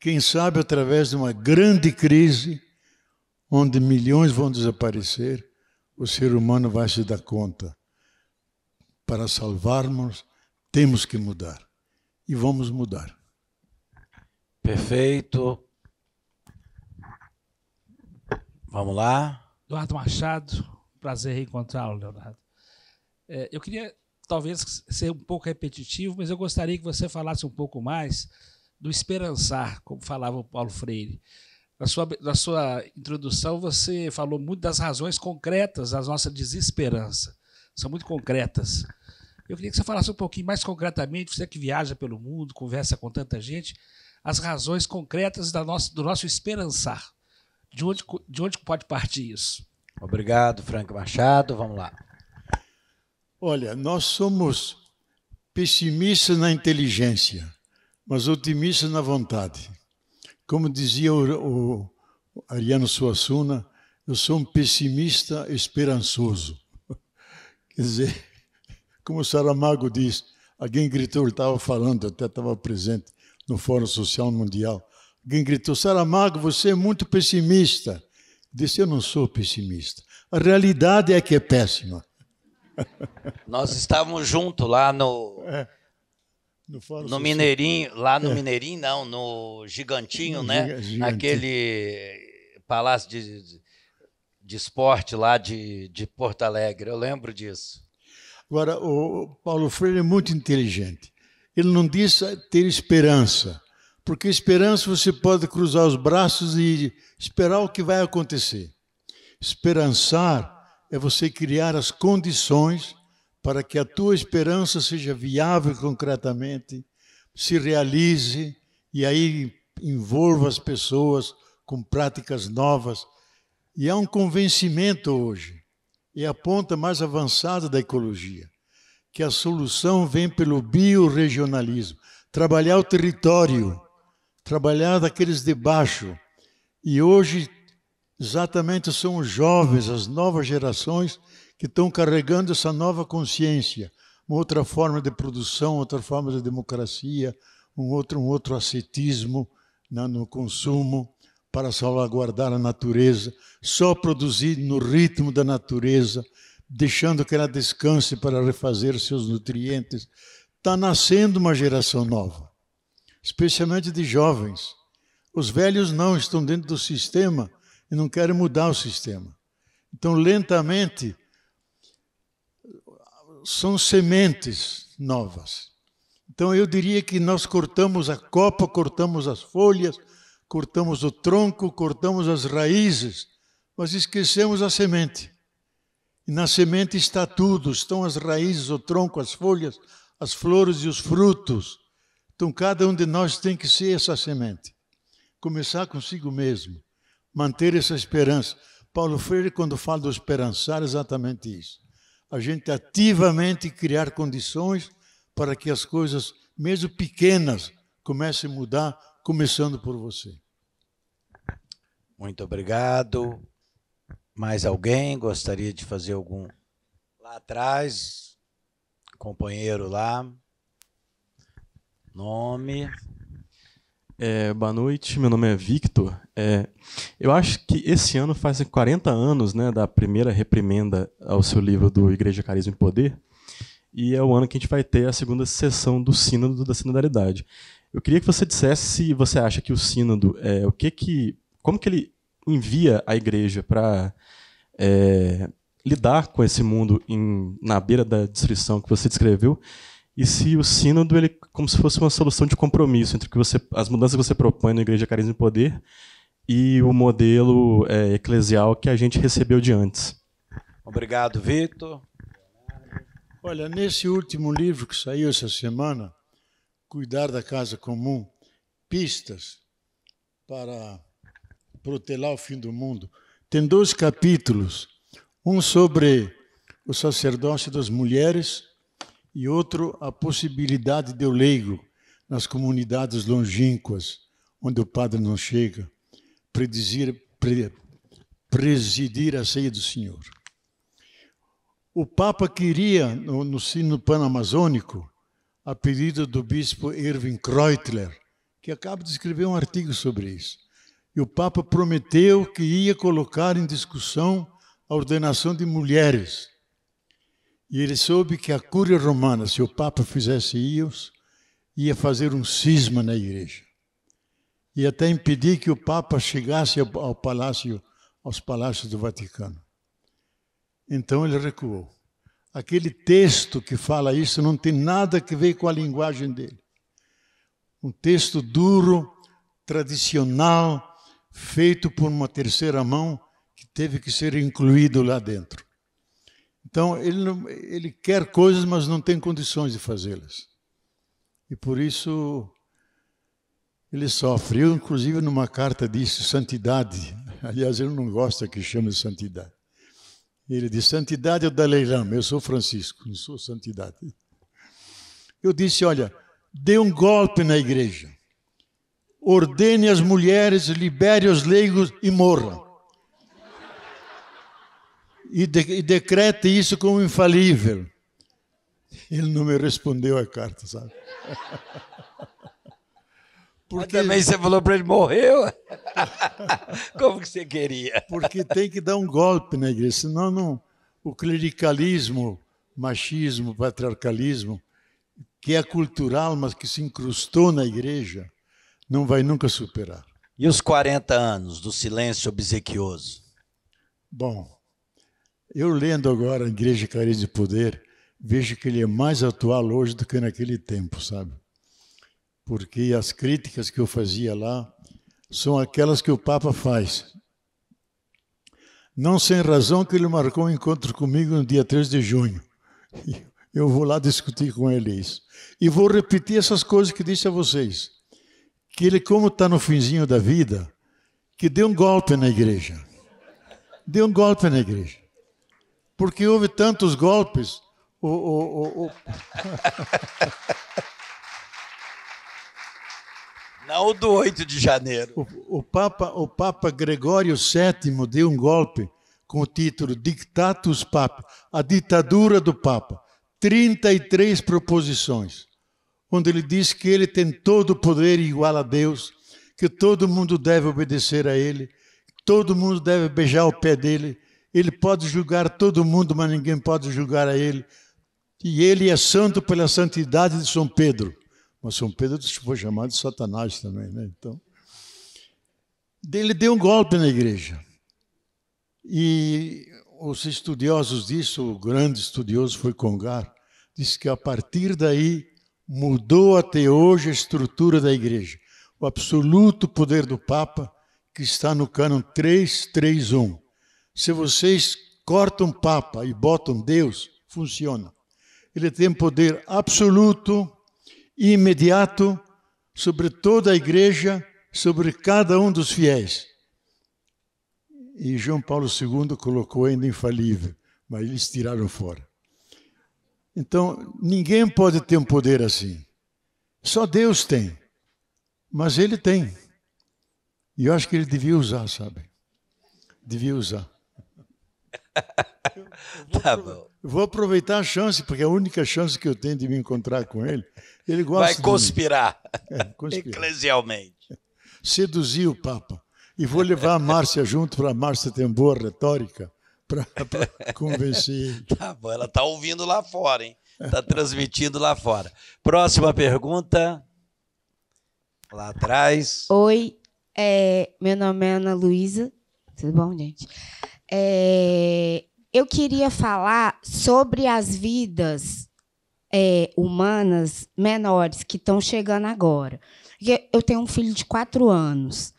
Quem sabe através de uma grande crise, onde milhões vão desaparecer, o ser humano vai se dar conta para salvarmos temos que mudar. E vamos mudar. Perfeito. Vamos lá. Eduardo Machado, prazer reencontrá lo Leonardo. É, eu queria talvez ser um pouco repetitivo, mas eu gostaria que você falasse um pouco mais do esperançar, como falava o Paulo Freire. Na sua, na sua introdução, você falou muito das razões concretas da nossa desesperança. São muito concretas. Eu queria que você falasse um pouquinho mais concretamente, você que viaja pelo mundo, conversa com tanta gente, as razões concretas da nossa, do nosso esperançar. De onde, de onde pode partir isso? Obrigado, Franco Machado. Vamos lá. Olha, nós somos pessimistas na inteligência, mas otimistas na vontade. Como dizia o, o Ariano Suassuna, eu sou um pessimista esperançoso. [laughs] Quer dizer, como o Saramago diz, alguém gritou, ele estava falando, até estava presente no Fórum Social Mundial. Alguém gritou: Saramago, você é muito pessimista. Disse: Eu não sou pessimista. A realidade é que é péssima. [laughs] Nós estávamos juntos lá no. É. No, no Mineirinho, lá no é. Mineirinho, não, no Gigantinho, no né? Gigantinho. Naquele palácio de, de esporte lá de, de Porto Alegre, eu lembro disso. Agora, o Paulo Freire é muito inteligente. Ele não diz ter esperança, porque esperança você pode cruzar os braços e esperar o que vai acontecer. Esperançar é você criar as condições para que a tua esperança seja viável concretamente, se realize e aí envolva as pessoas com práticas novas. E há um convencimento hoje é a ponta mais avançada da ecologia, que a solução vem pelo biorregionalismo, trabalhar o território, trabalhar daqueles de baixo. E hoje, exatamente, são os jovens, as novas gerações, que estão carregando essa nova consciência, uma outra forma de produção, outra forma de democracia, um outro, um outro ascetismo né, no consumo para salvaguardar a natureza, só produzir no ritmo da natureza, deixando que ela descanse para refazer seus nutrientes. Está nascendo uma geração nova, especialmente de jovens. Os velhos não estão dentro do sistema e não querem mudar o sistema. Então, lentamente, são sementes novas. Então, eu diria que nós cortamos a copa, cortamos as folhas, cortamos o tronco, cortamos as raízes, mas esquecemos a semente. E na semente está tudo: estão as raízes, o tronco, as folhas, as flores e os frutos. Então, cada um de nós tem que ser essa semente. Começar consigo mesmo, manter essa esperança. Paulo Freire, quando fala do esperançar, é exatamente isso. A gente ativamente criar condições para que as coisas, mesmo pequenas, comecem a mudar começando por você. Muito obrigado. Mais alguém gostaria de fazer algum? Lá atrás, companheiro lá. Nome. É, boa noite, meu nome é Victor. É, eu acho que esse ano fazem 40 anos né, da primeira reprimenda ao seu livro do Igreja Carisma e Poder, e é o ano que a gente vai ter a segunda sessão do Sínodo da Sinodalidade. Eu queria que você dissesse se você acha que o sínodo é o que que como que ele envia a igreja para é, lidar com esse mundo em, na beira da destruição que você descreveu e se o sínodo ele como se fosse uma solução de compromisso entre que você as mudanças que você propõe na igreja Carisma e Poder e o modelo é, eclesial que a gente recebeu de antes. Obrigado, Vitor. Olha, nesse último livro que saiu essa semana, cuidar da casa comum, pistas para protelar o fim do mundo. Tem dois capítulos, um sobre o sacerdócio das mulheres e outro a possibilidade de eu leigo nas comunidades longínquas, onde o padre não chega, predizir, pre, presidir a ceia do Senhor. O Papa queria, no, no sino panamazônico, a pedido do bispo Irving Kreutler, que acaba de escrever um artigo sobre isso. E o Papa prometeu que ia colocar em discussão a ordenação de mulheres. E ele soube que a Cúria Romana, se o Papa fizesse isso, ia fazer um cisma na igreja. E até impedir que o Papa chegasse ao palácio, aos palácios do Vaticano. Então ele recuou. Aquele texto que fala isso não tem nada que ver com a linguagem dele. Um texto duro, tradicional, feito por uma terceira mão que teve que ser incluído lá dentro. Então, ele, não, ele quer coisas, mas não tem condições de fazê-las. E por isso ele sofre. Eu, inclusive, numa carta disse santidade. [laughs] Aliás, ele não gosta que chame de santidade. Ele disse: Santidade é o Dalai Lama, eu sou Francisco, não sou santidade. Eu disse: Olha, dê um golpe na igreja, ordene as mulheres, libere os leigos e morra. E, de, e decrete isso como infalível. Ele não me respondeu a carta, sabe? [laughs] Porque... Mas também você falou para ele, morreu? [laughs] Como que você queria? Porque tem que dar um golpe na né, igreja, senão não, o clericalismo, machismo, patriarcalismo, que é cultural, mas que se incrustou na igreja, não vai nunca superar. E os 40 anos do silêncio obsequioso? Bom, eu lendo agora a Igreja Carência de Poder, vejo que ele é mais atual hoje do que naquele tempo, sabe? porque as críticas que eu fazia lá são aquelas que o Papa faz. Não sem razão que ele marcou um encontro comigo no dia 3 de junho. [laughs] Eu vou lá discutir com ele isso. E vou repetir essas coisas que disse a vocês. Que ele, como está no finzinho da vida, que deu um golpe na igreja. Deu um golpe na igreja. Porque houve tantos golpes. [laughs] Não o do 8 de janeiro. O, o, Papa, o Papa Gregório VII deu um golpe com o título Dictatus Papa, a ditadura do Papa. 33 proposições, onde ele diz que ele tem todo o poder igual a Deus, que todo mundo deve obedecer a ele, todo mundo deve beijar o pé dele, ele pode julgar todo mundo, mas ninguém pode julgar a ele. E ele é santo pela santidade de São Pedro. Mas São Pedro tipo, foi chamado de Satanás também, né? Então, ele deu um golpe na igreja. E os estudiosos disso, o grande estudioso foi Congar, disse que a partir daí mudou até hoje a estrutura da igreja. O absoluto poder do Papa, que está no cânon 331. Se vocês cortam o Papa e botam Deus, funciona. Ele tem poder absoluto e imediato sobre toda a igreja, sobre cada um dos fiéis. E João Paulo II colocou ainda infalível, mas eles tiraram fora. Então, ninguém pode ter um poder assim. Só Deus tem. Mas ele tem. E eu acho que ele devia usar, sabe? Devia usar. [laughs] tá bom vou aproveitar a chance, porque é a única chance que eu tenho de me encontrar com ele. Ele gosta. Vai conspirar, é, conspirar. eclesialmente. Seduzir o Papa. E vou levar a Márcia junto para a Márcia ter uma boa retórica para convencer ele. Tá bom, ela está ouvindo lá fora, hein? Está transmitindo lá fora. Próxima pergunta. Lá atrás. Oi, é, meu nome é Ana Luísa. Tudo bom, gente? É, eu queria falar sobre as vidas é, humanas menores que estão chegando agora. Eu tenho um filho de quatro anos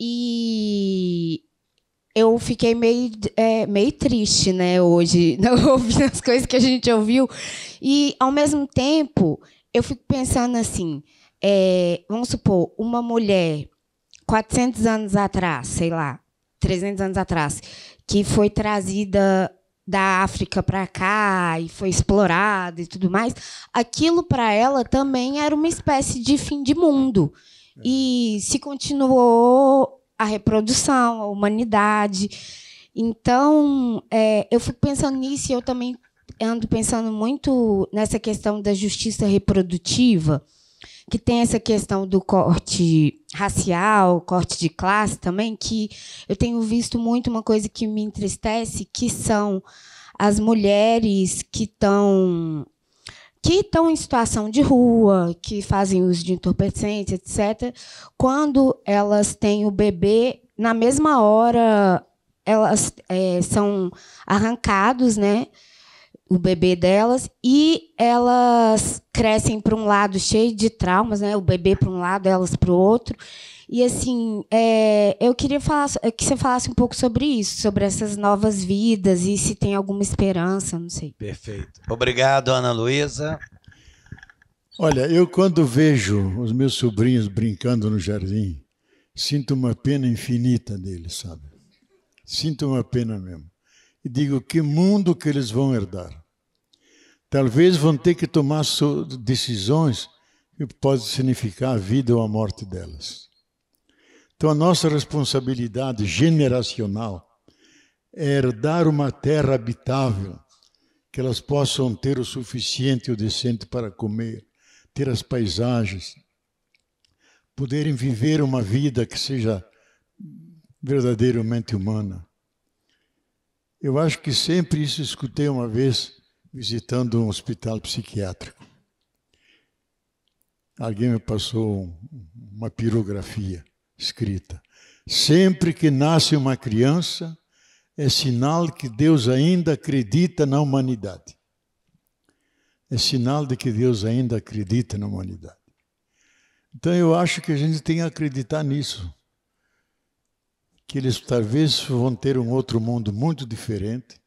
e eu fiquei meio, é, meio triste, né, hoje, [laughs] né, ouvindo as coisas que a gente ouviu. E, ao mesmo tempo, eu fico pensando assim: é, vamos supor, uma mulher 400 anos atrás, sei lá, 300 anos atrás, que foi trazida da África para cá e foi explorada e tudo mais, aquilo para ela também era uma espécie de fim de mundo. E se continuou a reprodução, a humanidade. Então, é, eu fico pensando nisso e eu também ando pensando muito nessa questão da justiça reprodutiva que tem essa questão do corte racial, corte de classe também, que eu tenho visto muito uma coisa que me entristece, que são as mulheres que estão que estão em situação de rua, que fazem uso de entorpecentes, etc., quando elas têm o bebê, na mesma hora elas é, são arrancados, né? o bebê delas e elas crescem para um lado cheio de traumas, né? O bebê para um lado, elas para o outro. E assim, é, eu queria falar, é, que você falasse um pouco sobre isso, sobre essas novas vidas e se tem alguma esperança, não sei. Perfeito. Obrigado, Ana Luísa. Olha, eu quando vejo os meus sobrinhos brincando no jardim, sinto uma pena infinita deles, sabe? Sinto uma pena mesmo e digo que mundo que eles vão herdar. Talvez vão ter que tomar decisões que podem significar a vida ou a morte delas. Então a nossa responsabilidade generacional é herdar uma terra habitável, que elas possam ter o suficiente e o decente para comer, ter as paisagens, poderem viver uma vida que seja verdadeiramente humana. Eu acho que sempre isso escutei uma vez visitando um hospital psiquiátrico. Alguém me passou uma pirografia escrita. Sempre que nasce uma criança, é sinal que Deus ainda acredita na humanidade. É sinal de que Deus ainda acredita na humanidade. Então eu acho que a gente tem que acreditar nisso que eles talvez vão ter um outro mundo muito diferente,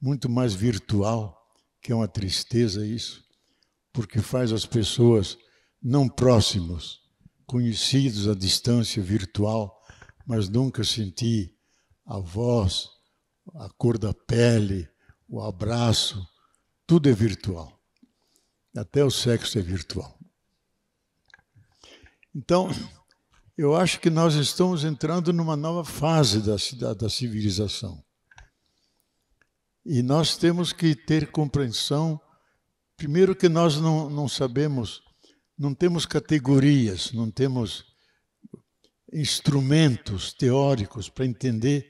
muito mais virtual, que é uma tristeza isso, porque faz as pessoas não próximos, conhecidos à distância virtual, mas nunca sentir a voz, a cor da pele, o abraço, tudo é virtual. Até o sexo é virtual. Então, eu acho que nós estamos entrando numa nova fase da, da, da civilização. E nós temos que ter compreensão, primeiro que nós não, não sabemos, não temos categorias, não temos instrumentos teóricos para entender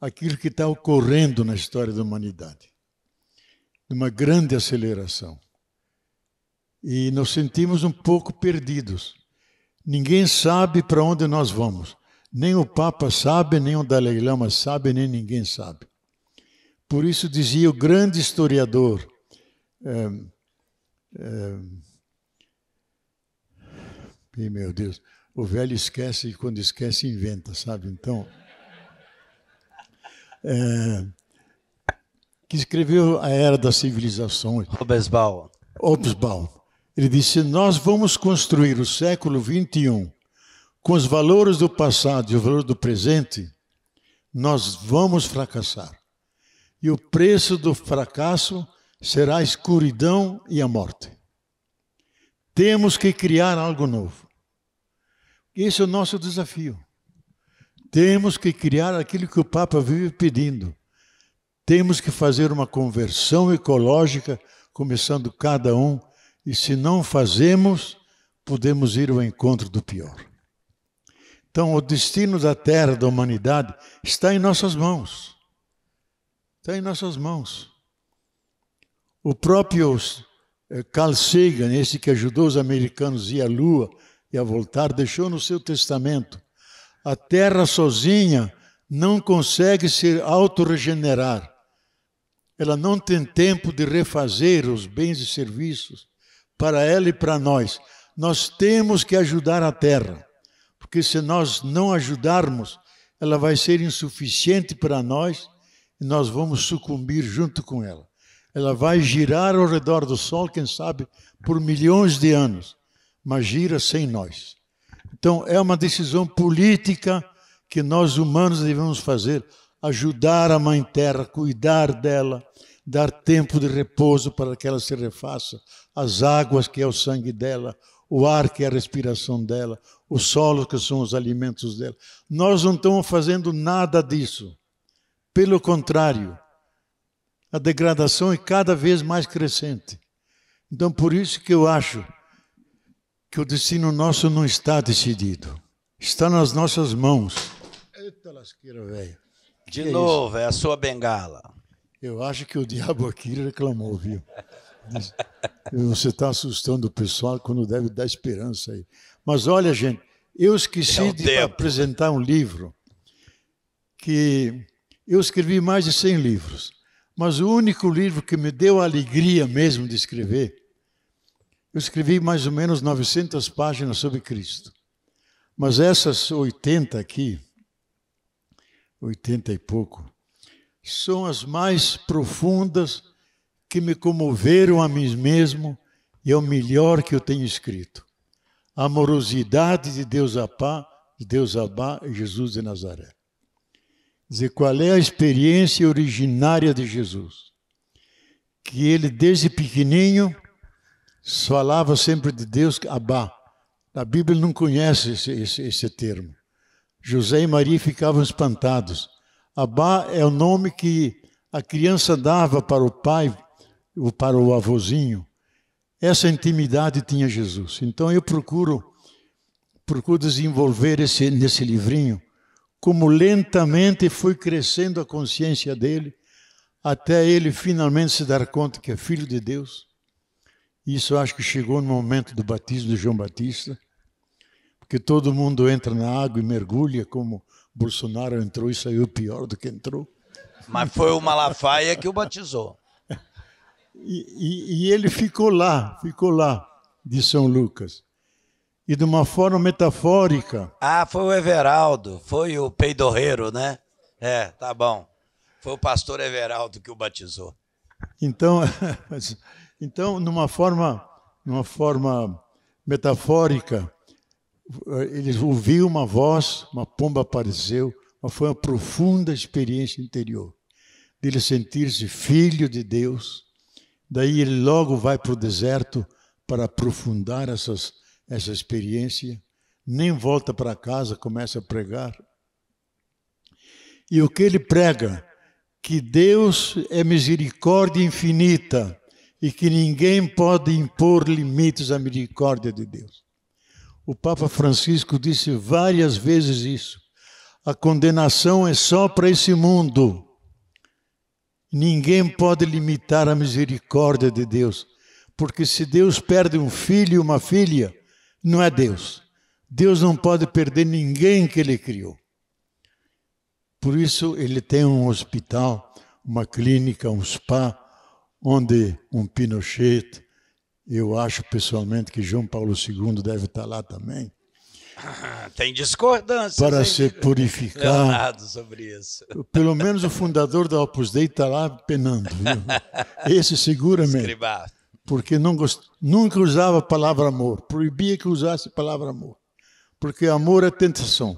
aquilo que está ocorrendo na história da humanidade, numa grande aceleração. E nos sentimos um pouco perdidos. Ninguém sabe para onde nós vamos. Nem o Papa sabe, nem o Dalai Lama sabe, nem ninguém sabe. Por isso dizia o grande historiador é, é, meu Deus, o velho esquece e quando esquece inventa, sabe? Então, é, que escreveu a Era das Civilizações. Robesbal. Obsbal. Ele disse: Nós vamos construir o século 21 com os valores do passado e o valor do presente, nós vamos fracassar. E o preço do fracasso será a escuridão e a morte. Temos que criar algo novo. Esse é o nosso desafio. Temos que criar aquilo que o Papa vive pedindo. Temos que fazer uma conversão ecológica, começando cada um e se não fazemos, podemos ir ao encontro do pior. Então, o destino da Terra, da humanidade, está em nossas mãos. Está em nossas mãos. O próprio eh, Carl Sagan, esse que ajudou os americanos a ir à Lua e a voltar, deixou no seu testamento: a Terra sozinha não consegue se auto regenerar. Ela não tem tempo de refazer os bens e serviços para ela e para nós. Nós temos que ajudar a terra, porque se nós não ajudarmos, ela vai ser insuficiente para nós e nós vamos sucumbir junto com ela. Ela vai girar ao redor do Sol, quem sabe, por milhões de anos, mas gira sem nós. Então, é uma decisão política que nós humanos devemos fazer: ajudar a Mãe Terra, cuidar dela, dar tempo de repouso para que ela se refaça, as águas que é o sangue dela, o ar que é a respiração dela, o solo que são os alimentos dela. Nós não estamos fazendo nada disso. Pelo contrário, a degradação é cada vez mais crescente. Então, por isso que eu acho que o destino nosso não está decidido. Está nas nossas mãos. Eita lasqueira, velho. De é novo, é, é a sua bengala. Eu acho que o diabo aqui reclamou, viu? Você está assustando o pessoal quando deve dar esperança aí. Mas olha, gente, eu esqueci é de tempo. apresentar um livro que eu escrevi mais de 100 livros, mas o único livro que me deu a alegria mesmo de escrever, eu escrevi mais ou menos 900 páginas sobre Cristo. Mas essas 80 aqui, 80 e pouco, são as mais profundas que me comoveram a mim mesmo e é o melhor que eu tenho escrito. A amorosidade de Deus Apá, de Deus Abá, Jesus de Nazaré. Dizer qual é a experiência originária de Jesus. Que ele, desde pequenininho, falava sempre de Deus Abá. A Bíblia não conhece esse, esse, esse termo. José e Maria ficavam espantados Abá é o nome que a criança dava para o pai ou para o avôzinho. Essa intimidade tinha Jesus. Então eu procuro procuro desenvolver esse nesse livrinho como lentamente foi crescendo a consciência dele até ele finalmente se dar conta que é filho de Deus. Isso acho que chegou no momento do batismo de João Batista, porque todo mundo entra na água e mergulha como Bolsonaro entrou e saiu pior do que entrou. Mas foi o Malafaia que o batizou. E, e, e ele ficou lá, ficou lá, de São Lucas. E de uma forma metafórica. Ah, foi o Everaldo, foi o peidorreiro, né? É, tá bom. Foi o pastor Everaldo que o batizou. Então, [laughs] então numa forma, numa forma metafórica, eles ouviram uma voz, uma pomba apareceu, mas foi uma profunda experiência interior dele sentir-se filho de Deus. Daí ele logo vai para o deserto para aprofundar essas, essa experiência, nem volta para casa, começa a pregar. E o que ele prega? Que Deus é misericórdia infinita e que ninguém pode impor limites à misericórdia de Deus. O Papa Francisco disse várias vezes isso. A condenação é só para esse mundo. Ninguém pode limitar a misericórdia de Deus, porque se Deus perde um filho e uma filha, não é Deus. Deus não pode perder ninguém que ele criou. Por isso, ele tem um hospital, uma clínica, um spa, onde um Pinochet, eu acho pessoalmente que João Paulo II deve estar tá lá também. Ah, tem discordância. Para hein? ser purificado. Leonardo sobre isso. Pelo menos o fundador da Opus Dei está lá penando. Viu? Esse seguramente. Escribá. Porque não gost... nunca usava a palavra amor. Proibia que usasse a palavra amor. Porque amor é tentação.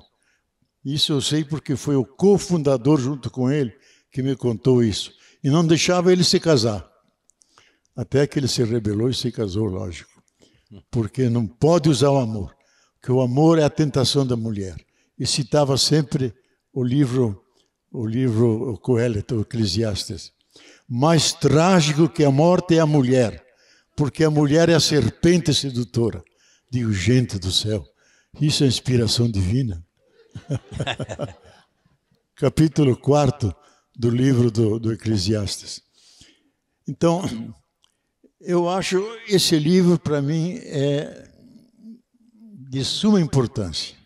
Isso eu sei porque foi o cofundador, junto com ele, que me contou isso. E não deixava ele se casar. Até que ele se rebelou e se casou, lógico. Porque não pode usar o amor, que o amor é a tentação da mulher. E citava sempre o livro o livro Coelho, o Eclesiastes. Mais trágico que a morte é a mulher, porque a mulher é a serpente sedutora. Digo, gente do céu, isso é inspiração divina. [laughs] Capítulo 4 do livro do, do Eclesiastes. Então, eu acho esse livro, para mim, é de suma importância,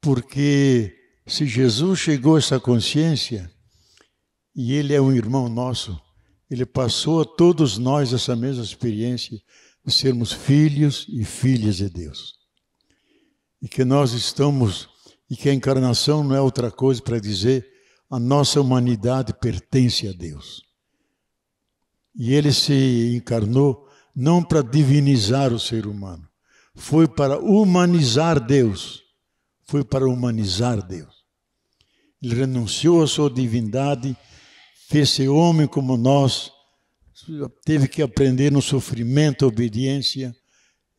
porque se Jesus chegou a essa consciência, e ele é um irmão nosso, ele passou a todos nós essa mesma experiência de sermos filhos e filhas de Deus. E que nós estamos, e que a encarnação não é outra coisa para dizer, a nossa humanidade pertence a Deus. E ele se encarnou não para divinizar o ser humano, foi para humanizar Deus. Foi para humanizar Deus. Ele renunciou à sua divindade, fez-se homem como nós, teve que aprender no sofrimento a obediência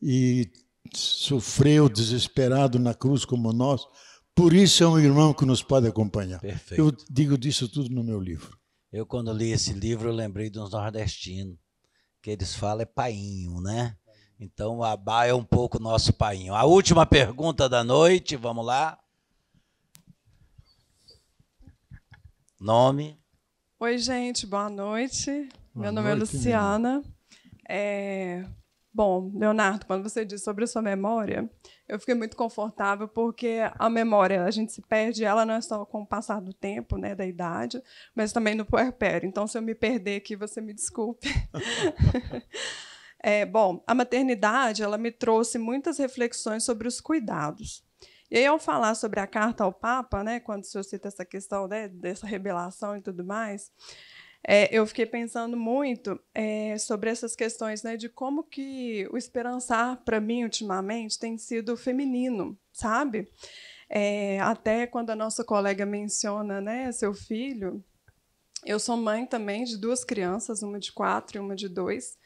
e sofreu desesperado na cruz como nós. Por isso é um irmão que nos pode acompanhar. Perfeito. Eu digo disso tudo no meu livro. Eu, quando li esse livro, eu lembrei dos nordestinos, que eles falam é painho, né? Então, o Abá é um pouco nosso painho. A última pergunta da noite, vamos lá. Nome? Oi, gente, boa noite. Boa Meu nome é noite, é Luciana. É, Bom, Leonardo, quando você disse sobre a sua memória, eu fiquei muito confortável porque a memória, a gente se perde ela não é só com o passar do tempo, né, da idade, mas também no puerpério. Então, se eu me perder aqui, você me desculpe. [laughs] é, bom, a maternidade, ela me trouxe muitas reflexões sobre os cuidados. E aí, ao falar sobre a carta ao Papa, né, quando o senhor cita essa questão né, dessa revelação e tudo mais, é, eu fiquei pensando muito é, sobre essas questões, né, de como que o esperançar para mim ultimamente tem sido feminino, sabe? É, até quando a nossa colega menciona, né, seu filho, eu sou mãe também de duas crianças, uma de quatro e uma de dois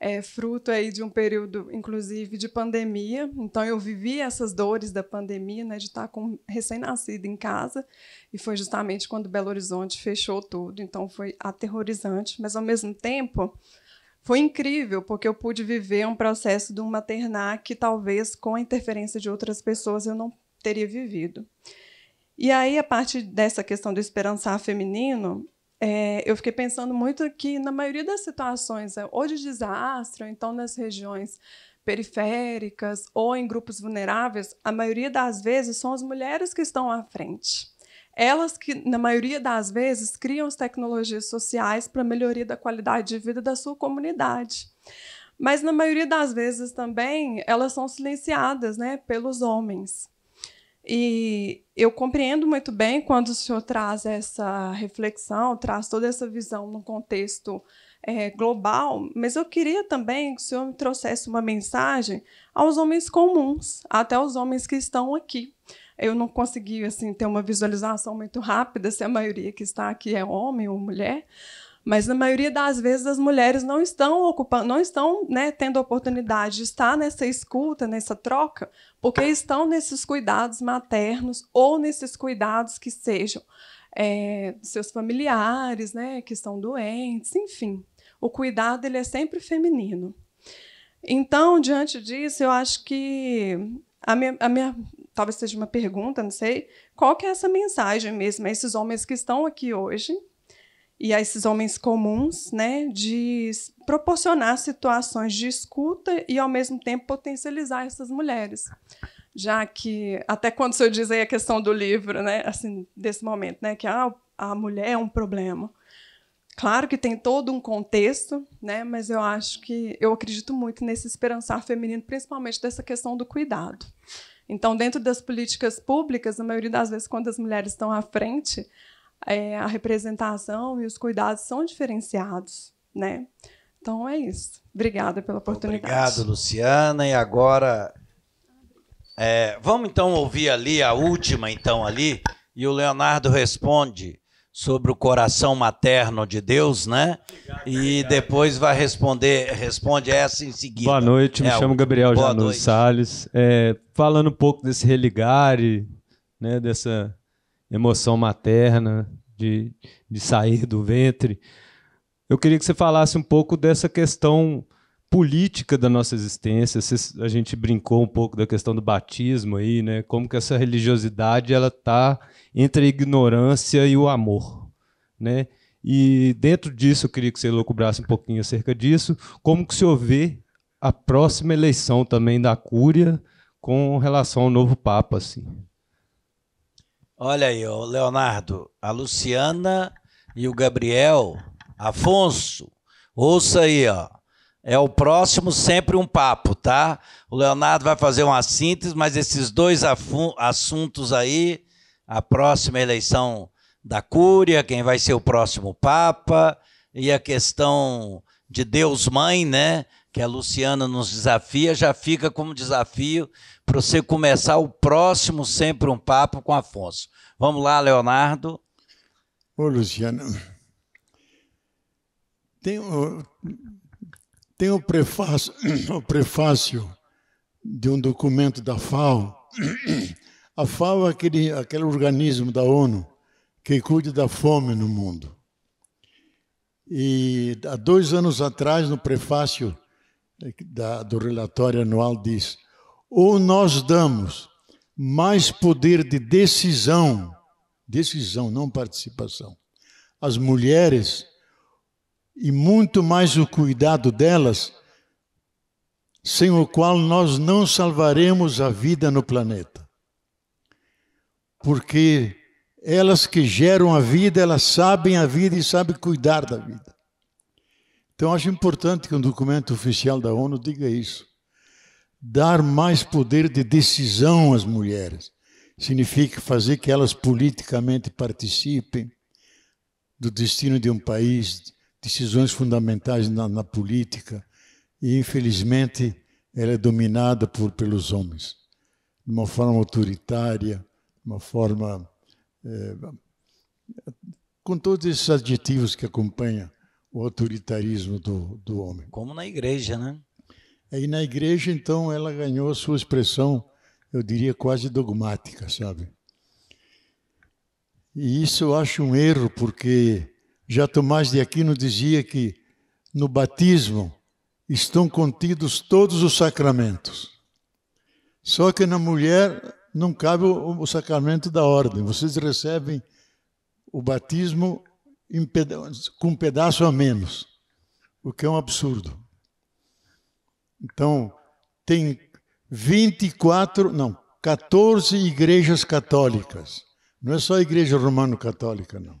é fruto aí de um período, inclusive, de pandemia. Então, eu vivi essas dores da pandemia, né, de estar com recém-nascido em casa, e foi justamente quando Belo Horizonte fechou tudo. Então, foi aterrorizante, mas ao mesmo tempo foi incrível, porque eu pude viver um processo de um maternar que talvez com a interferência de outras pessoas eu não teria vivido. E aí, a partir dessa questão do esperançar feminino, é, eu fiquei pensando muito que, na maioria das situações, é ou de desastre, ou então nas regiões periféricas ou em grupos vulneráveis, a maioria das vezes são as mulheres que estão à frente. Elas que, na maioria das vezes, criam as tecnologias sociais para melhoria da qualidade de vida da sua comunidade. Mas, na maioria das vezes também, elas são silenciadas né, pelos homens. E eu compreendo muito bem quando o senhor traz essa reflexão, traz toda essa visão no contexto é, global, mas eu queria também que o senhor me trouxesse uma mensagem aos homens comuns, até aos homens que estão aqui. Eu não consegui assim ter uma visualização muito rápida se a maioria que está aqui é homem ou mulher, mas na maioria das vezes as mulheres não estão ocupando, não estão né, tendo oportunidade de estar nessa escuta, nessa troca, porque estão nesses cuidados maternos ou nesses cuidados que sejam é, seus familiares, né, que estão doentes, enfim. O cuidado ele é sempre feminino. Então, diante disso, eu acho que a minha, a minha talvez seja uma pergunta, não sei, qual que é essa mensagem mesmo a esses homens que estão aqui hoje, e a esses homens comuns, né, de proporcionar situações de escuta e ao mesmo tempo potencializar essas mulheres. Já que até quando o senhor diz aí a questão do livro, né, assim, desse momento, né, que ah, a mulher é um problema. Claro que tem todo um contexto, né, mas eu acho que eu acredito muito nesse esperançar feminino, principalmente dessa questão do cuidado. Então, dentro das políticas públicas, na maioria das vezes quando as mulheres estão à frente, é, a representação e os cuidados são diferenciados, né? Então é isso. Obrigada pela oportunidade. Obrigado, Luciana. E agora é, vamos então ouvir ali a última, então ali, e o Leonardo responde sobre o coração materno de Deus, né? E depois vai responder, responde essa em seguida. Boa noite, me é, chamo Gabriel Janus Salles. É, falando um pouco desse religare, né, dessa emoção materna, de, de sair do ventre. Eu queria que você falasse um pouco dessa questão política da nossa existência. A gente brincou um pouco da questão do batismo aí, né? Como que essa religiosidade ela está entre a ignorância e o amor, né? E dentro disso eu queria que você elucubrasse um pouquinho acerca disso, como que o senhor vê a próxima eleição também da Cúria com relação ao novo Papa, assim? Olha aí, ó, Leonardo, a Luciana e o Gabriel Afonso. Ouça aí, ó. É o próximo sempre um papo, tá? O Leonardo vai fazer uma síntese, mas esses dois assuntos aí, a próxima eleição da Cúria, quem vai ser o próximo Papa, e a questão de Deus Mãe, né? que a Luciana nos desafia, já fica como desafio para você começar o próximo Sempre um Papo com Afonso. Vamos lá, Leonardo. Ô, Luciana, tem o, tem o, prefácio, [clears throat] o prefácio de um documento da FAO. A FAO é aquele, aquele organismo da ONU que cuida da fome no mundo. E há dois anos atrás, no prefácio é da, do relatório anual diz: ou nós damos mais poder de decisão, decisão, não participação, às mulheres e muito mais o cuidado delas, sem o qual nós não salvaremos a vida no planeta. Porque elas que geram a vida, elas sabem a vida e sabem cuidar da vida. Então, acho importante que um documento oficial da ONU diga isso. Dar mais poder de decisão às mulheres significa fazer que elas politicamente participem do destino de um país, decisões fundamentais na, na política. E, infelizmente, ela é dominada por, pelos homens, de uma forma autoritária, de uma forma. É, com todos esses adjetivos que acompanham o autoritarismo do, do homem. Como na igreja, né? E na igreja, então, ela ganhou a sua expressão, eu diria, quase dogmática, sabe? E isso eu acho um erro, porque já Tomás de Aquino dizia que no batismo estão contidos todos os sacramentos. Só que na mulher não cabe o sacramento da ordem. Vocês recebem o batismo com um pedaço a menos, o que é um absurdo. Então, tem 24, não, 14 igrejas católicas. Não é só a igreja romano-católica, não.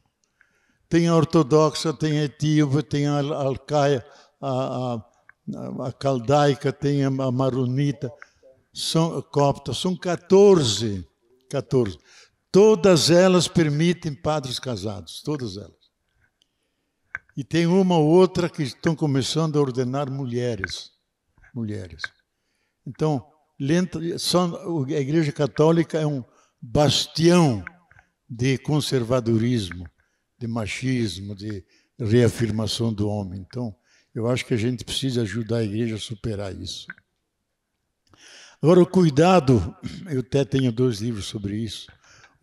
Tem a ortodoxa, tem a etíope, tem a alcaia, a, a, a caldaica, tem a maronita, são, a copta. São 14, 14. Todas elas permitem padres casados, todas elas. E tem uma ou outra que estão começando a ordenar mulheres. Mulheres. Então, a Igreja Católica é um bastião de conservadorismo, de machismo, de reafirmação do homem. Então, eu acho que a gente precisa ajudar a igreja a superar isso. Agora, o cuidado, eu até tenho dois livros sobre isso.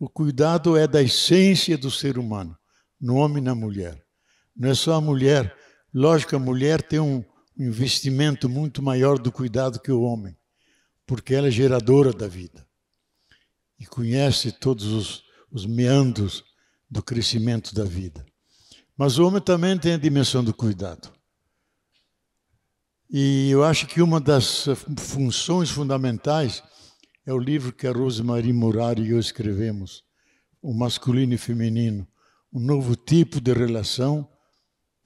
O cuidado é da essência do ser humano, no homem e na mulher não é só a mulher. Lógico, a mulher tem um investimento muito maior do cuidado que o homem, porque ela é geradora da vida e conhece todos os, os meandros do crescimento da vida. Mas o homem também tem a dimensão do cuidado. E eu acho que uma das funções fundamentais é o livro que a Rosemarie Murari e eu escrevemos, O Masculino e Feminino, um novo tipo de relação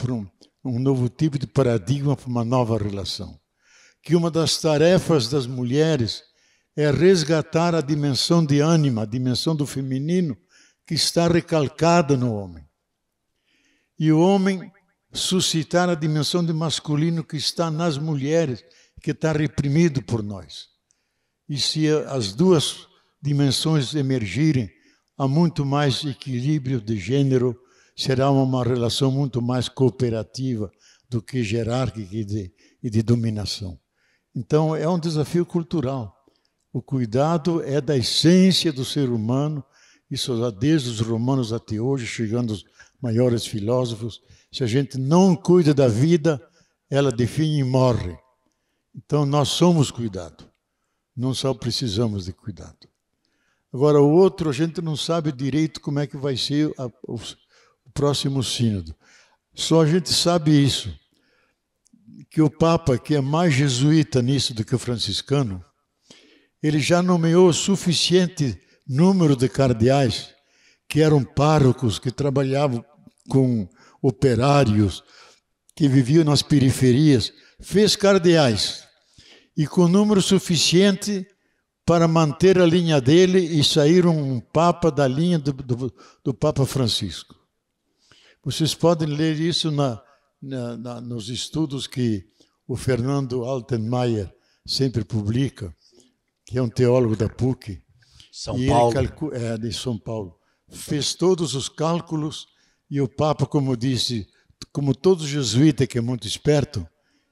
para um, um novo tipo de paradigma, para uma nova relação. Que uma das tarefas das mulheres é resgatar a dimensão de ânima, a dimensão do feminino, que está recalcada no homem. E o homem suscitar a dimensão de masculino que está nas mulheres, que está reprimido por nós. E se as duas dimensões emergirem, há muito mais equilíbrio de gênero será uma relação muito mais cooperativa do que hierárquica e de, e de dominação. Então, é um desafio cultural. O cuidado é da essência do ser humano, isso desde os romanos até hoje, chegando os maiores filósofos. Se a gente não cuida da vida, ela define e morre. Então, nós somos cuidado, não só precisamos de cuidado. Agora, o outro, a gente não sabe direito como é que vai ser a, próximo sínodo. Só a gente sabe isso, que o Papa, que é mais jesuíta nisso do que o franciscano, ele já nomeou o suficiente número de cardeais que eram párocos, que trabalhavam com operários, que viviam nas periferias, fez cardeais e com número suficiente para manter a linha dele e sair um papa da linha do, do, do Papa Francisco. Vocês podem ler isso na, na, na, nos estudos que o Fernando Altenmaier sempre publica, que é um teólogo da PUC. São Paulo. é, de São Paulo. Fez todos os cálculos e o Papa, como disse, como todo jesuíta que é muito esperto,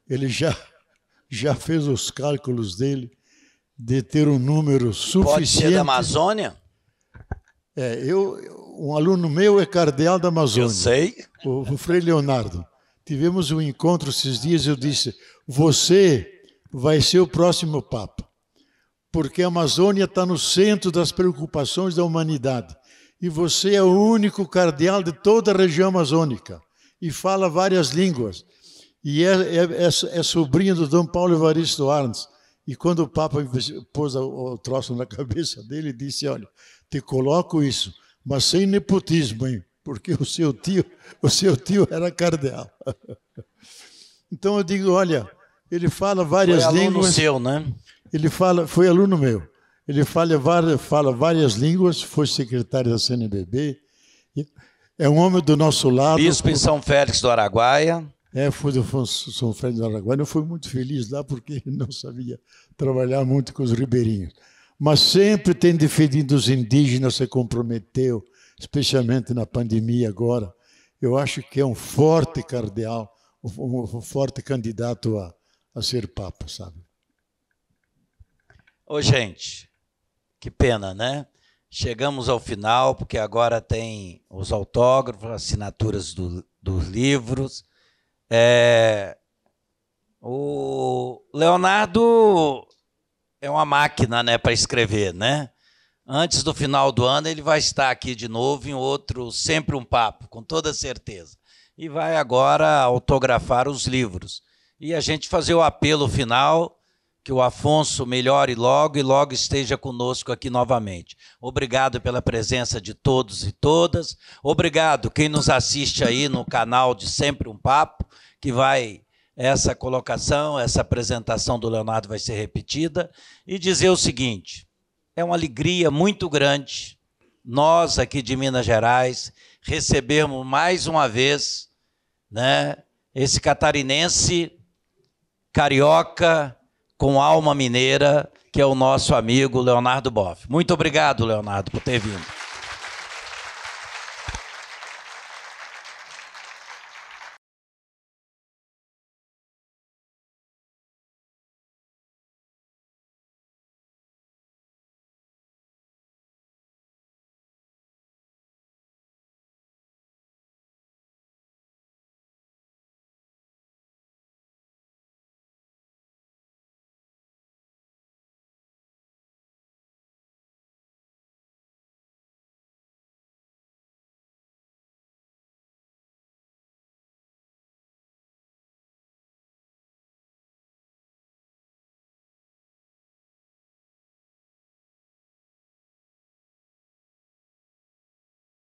ele já, já fez os cálculos dele de ter um número suficiente. Pode ser da Amazônia? É, eu, um aluno meu é cardeal da Amazônia. Eu sei. O, o Frei Leonardo. Tivemos um encontro esses dias e eu disse: Você vai ser o próximo Papa, porque a Amazônia está no centro das preocupações da humanidade. E você é o único cardeal de toda a região amazônica e fala várias línguas. E é, é, é, é sobrinho do Dom Paulo Evaristo Arns. E quando o Papa pôs o troço na [laughs] cabeça dele, disse: Olha, te coloco isso, mas sem nepotismo, hein? Porque o seu tio, o seu tio era cardeal. [laughs] Então eu digo, olha, ele fala várias foi aluno línguas. seu, né? Ele fala, foi aluno meu. Ele fala várias, fala várias línguas, foi secretário da CNBB. É um homem do nosso lado. Bispo em São Félix do Araguaia. É, fui do São Félix do Araguaia. Eu fui muito feliz lá porque não sabia trabalhar muito com os ribeirinhos mas sempre tem defendido os indígenas, se comprometeu, especialmente na pandemia agora. Eu acho que é um forte cardeal, um forte candidato a, a ser papa, sabe? Ô, gente, que pena, né? Chegamos ao final, porque agora tem os autógrafos, assinaturas do, dos livros. É... O Leonardo é uma máquina né, para escrever, né? Antes do final do ano, ele vai estar aqui de novo em outro, sempre um papo, com toda certeza. E vai agora autografar os livros. E a gente fazer o apelo final, que o Afonso melhore logo e logo esteja conosco aqui novamente. Obrigado pela presença de todos e todas. Obrigado quem nos assiste aí no canal de Sempre um Papo, que vai essa colocação, essa apresentação do Leonardo vai ser repetida, e dizer o seguinte: é uma alegria muito grande nós aqui de Minas Gerais recebermos mais uma vez né, esse catarinense carioca com alma mineira, que é o nosso amigo Leonardo Boff. Muito obrigado, Leonardo, por ter vindo.